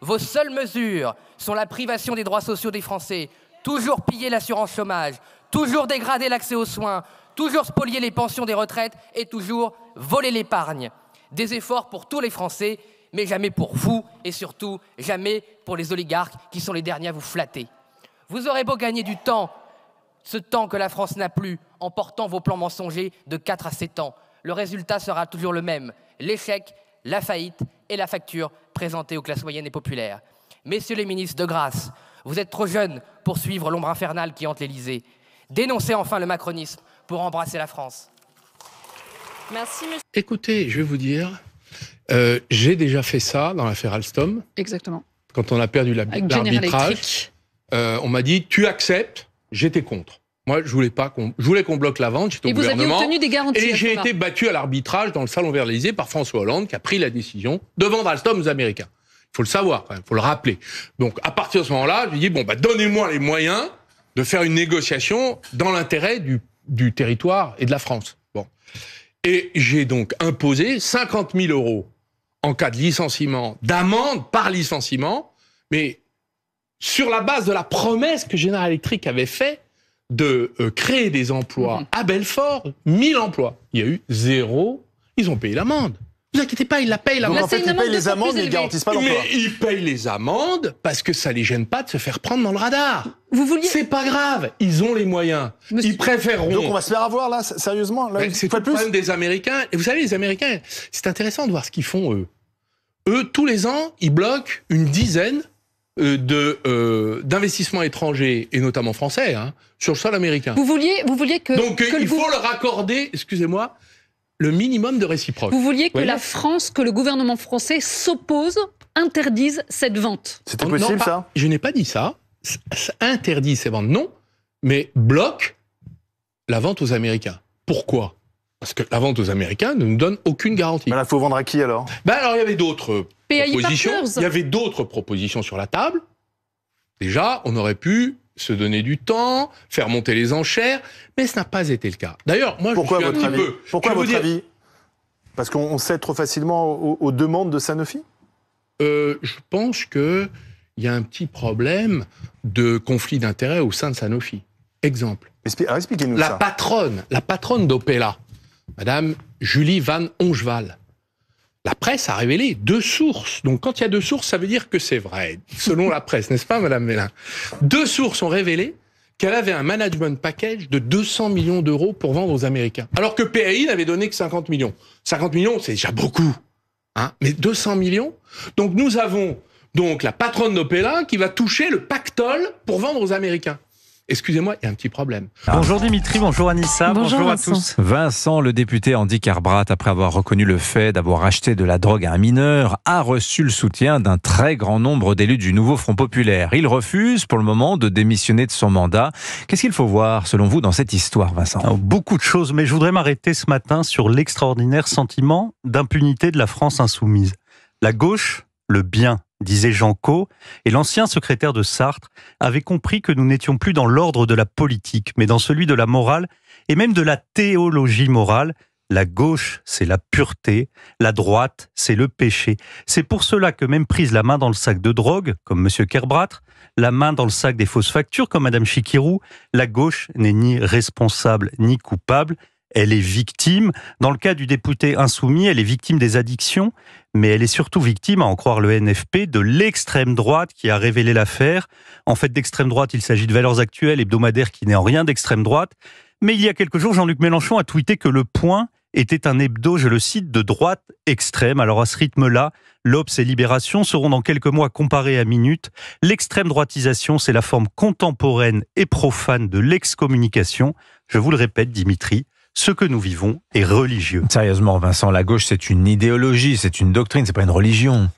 Speaker 22: Vos seules mesures sont la privation des droits sociaux des Français, toujours piller l'assurance chômage, toujours dégrader l'accès aux soins, toujours spolier les pensions des retraites et toujours voler l'épargne. Des efforts pour tous les Français, mais jamais pour vous et surtout jamais pour les oligarques qui sont les derniers à vous flatter. Vous aurez beau gagner du temps, ce temps que la France n'a plus, en portant vos plans mensongers de 4 à 7 ans. Le résultat sera toujours le même, l'échec, la faillite et la facture présentée aux classes moyennes et populaires. Messieurs les ministres, de grâce, vous êtes trop jeunes pour suivre l'ombre infernale qui hante l'Élysée. Dénoncez enfin le macronisme, pour embrasser la France.
Speaker 3: Merci, monsieur.
Speaker 16: Écoutez, je vais vous dire, euh, j'ai déjà fait ça dans l'affaire Alstom. Exactement. Quand on a perdu l'arbitrage, euh, on m'a dit tu acceptes, j'étais contre. Moi, je voulais pas qu'on, je voulais qu'on bloque la vente. J'étais au vous gouvernement. obtenu des garanties. Et j'ai été battu à l'arbitrage dans le salon vers par François Hollande, qui a pris la décision de vendre Alstom aux Américains. Il faut le savoir, il faut le rappeler. Donc, à partir de ce moment-là, je lui dis bon, bah, donnez-moi les moyens de faire une négociation dans l'intérêt du du territoire et de la France. Bon. Et j'ai donc imposé 50 000 euros en cas de licenciement, d'amende par licenciement, mais sur la base de la promesse que General Electric avait faite de euh, créer des emplois mhm. à Belfort, 1000 emplois. Il y a eu zéro, ils ont payé l'amende vous inquiétez pas, ils la payent En fait, ils payent les amendes, mais ils garantissent pas l'emploi. Mais ils payent les amendes parce que ça les gêne pas de se faire prendre dans le radar. Vous vouliez C'est pas grave, ils ont les moyens. Ils préféreront. Donc on va se faire avoir là, sérieusement. Là, c'est le problème des Américains. Et vous savez, les Américains, c'est intéressant de voir ce qu'ils font eux. Eux, tous les ans, ils bloquent une dizaine euh, de euh, d'investissements étrangers et notamment français hein, sur le sol américain. Vous
Speaker 12: vouliez, vous vouliez que donc euh, il faut leur
Speaker 16: accorder, excusez-moi, le minimum de réciproque. Vous vouliez que la France,
Speaker 12: que le gouvernement français s'oppose, interdise cette vente. C'était oh, possible ça
Speaker 16: Je n'ai pas dit ça. Interdit ces ventes, non, mais bloque la vente aux Américains. Pourquoi parce que la vente aux Américains ne nous donne aucune garantie. Mais il faut vendre à qui alors ben Alors, il y avait d'autres propositions. Il y avait d'autres propositions sur la table. Déjà, on aurait pu se donner du temps, faire monter les enchères, mais ce n'a pas été le cas. D'ailleurs, moi, Pourquoi je suis votre un avis peu... Pourquoi votre avis Parce qu'on cède trop facilement aux, demandes de Sanofi euh, Je pense qu'il y a un petit problème de conflit d'intérêts au sein de Sanofi. Exemple. Ah, expliquez-nous la Patronne, la patronne d'Opella, Madame Julie Van Ongeval, la presse a révélé deux sources. Donc quand il y a deux sources, ça veut dire que c'est vrai, selon la presse, n'est-ce pas, Madame Mélin Deux sources ont révélé qu'elle avait un management package de 200 millions d'euros pour vendre aux Américains. Alors que PAI n'avait donné que 50 millions. 50 millions, c'est déjà beaucoup. Hein Mais 200 millions Donc nous avons donc la patronne d'Opelin qui va toucher le pactole pour vendre aux Américains excusez-moi, il y a un petit problème.
Speaker 2: Ah. Bonjour Dimitri, bonjour Anissa, bonjour, à tous. Vincent, le député Andy Carbrat, après avoir reconnu le fait d'avoir acheté de la drogue à un mineur, a reçu le soutien d'un très grand nombre d'élus du nouveau Front Populaire. Il refuse pour le moment de démissionner de son mandat. Qu'est-ce qu'il faut voir, selon vous, dans cette histoire, Vincent Beaucoup de choses, mais je voudrais m'arrêter
Speaker 4: ce matin sur l'extraordinaire sentiment d'impunité de la France insoumise. La gauche, le bien, disait Jean Co, et l'ancien secrétaire de Sartre avait compris que nous n'étions plus dans l'ordre de la politique, mais dans celui de la morale et même de la théologie morale. La gauche, c'est la pureté, la droite, c'est le péché. C'est pour cela que même prise la main dans le sac de drogue, comme M. Kerbrat, la main dans le sac des fausses factures, comme Mme Chikirou, la gauche n'est ni responsable ni coupable, elle est victime. Dans le cas du député insoumis, elle est victime des addictions, mais elle est surtout victime, à en croire le NFP, de l'extrême droite qui a révélé l'affaire. En fait, d'extrême droite, il s'agit de valeurs actuelles hebdomadaires qui n'est en rien d'extrême droite. Mais il y a quelques jours, Jean-Luc Mélenchon a tweeté que le point était un hebdo, je le cite, de droite extrême. Alors à ce rythme-là, l'Obs et Libération seront dans quelques mois comparés à Minute. L'extrême droitisation, c'est la forme contemporaine et profane de l'excommunication. Je vous le répète, Dimitri, ce que nous vivons est religieux. Sérieusement, Vincent, la gauche, c'est une idéologie, c'est une doctrine, c'est pas une religion.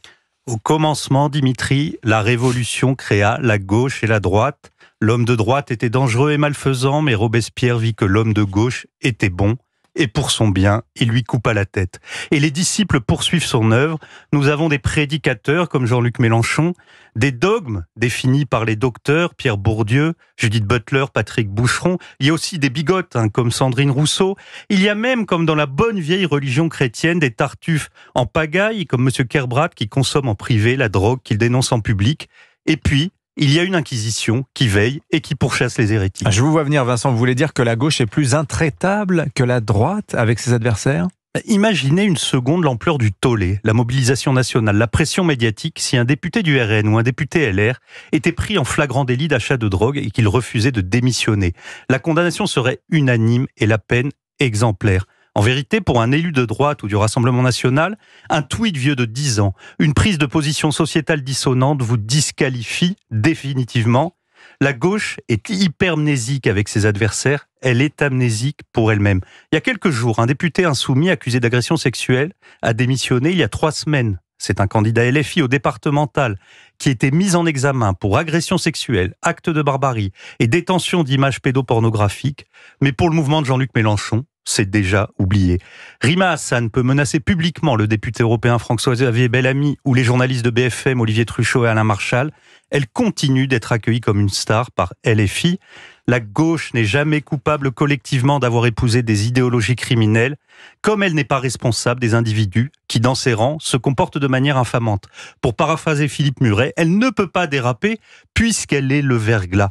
Speaker 4: Au commencement, Dimitri, la révolution créa la gauche et la droite. L'homme de droite était dangereux et malfaisant, mais Robespierre vit que l'homme de gauche était bon et pour son bien, il lui coupa la tête. Et les disciples poursuivent son œuvre. Nous avons des prédicateurs comme Jean-Luc Mélenchon, des dogmes définis par les docteurs Pierre Bourdieu, Judith Butler, Patrick Boucheron. Il y a aussi des bigotes hein, comme Sandrine Rousseau. Il y a même, comme dans la bonne vieille religion chrétienne, des tartuffes en pagaille comme M. Kerbrat qui consomme en privé la drogue qu'il dénonce en public. Et puis, il y a une inquisition qui veille et qui pourchasse les hérétiques. Ah,
Speaker 2: je vous vois venir, Vincent, vous voulez dire que la gauche est plus intraitable que la droite
Speaker 4: avec ses adversaires bah, Imaginez une seconde l'ampleur du tollé, la mobilisation nationale, la pression médiatique si un député du RN ou un député LR était pris en flagrant délit d'achat de drogue et qu'il refusait de démissionner. La condamnation serait unanime et la peine exemplaire. En vérité, pour un élu de droite ou du Rassemblement national, un tweet vieux de 10 ans, une prise de position sociétale dissonante vous disqualifie définitivement. La gauche est hypermnésique avec ses adversaires, elle est amnésique pour elle-même. Il y a quelques jours, un député insoumis accusé d'agression sexuelle a démissionné il y a trois semaines. C'est un candidat LFI au départemental qui était mis en examen pour agression sexuelle, acte de barbarie et détention d'images pédopornographiques. Mais pour le mouvement de Jean-Luc Mélenchon, c'est déjà oublié. Rima Hassan peut menacer publiquement le député européen François-Xavier Bellamy ou les journalistes de BFM Olivier Truchot et Alain Marchal. Elle continue d'être accueillie comme une star par LFI. La gauche n'est jamais coupable collectivement d'avoir épousé des idéologies criminelles, comme elle n'est pas responsable des individus qui, dans ses rangs, se comportent de manière infamante. Pour paraphraser Philippe Muret, elle ne peut pas déraper puisqu'elle est le verglas.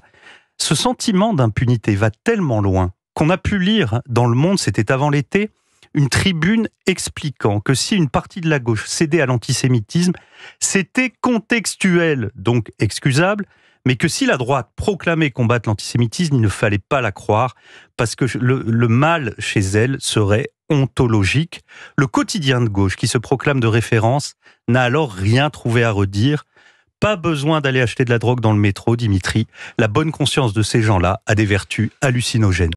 Speaker 4: Ce sentiment d'impunité va tellement loin qu'on a pu lire dans Le Monde, c'était avant l'été, une tribune expliquant que si une partie de la gauche cédait à l'antisémitisme, c'était contextuel, donc excusable, mais que si la droite proclamait combattre l'antisémitisme, il ne fallait pas la croire, parce que le, mal chez elle serait ontologique. Le quotidien de gauche, qui se proclame de référence, n'a alors rien trouvé à redire. Pas besoin d'aller acheter de la drogue dans le métro, Dimitri. La bonne conscience de ces gens-là a des vertus hallucinogènes.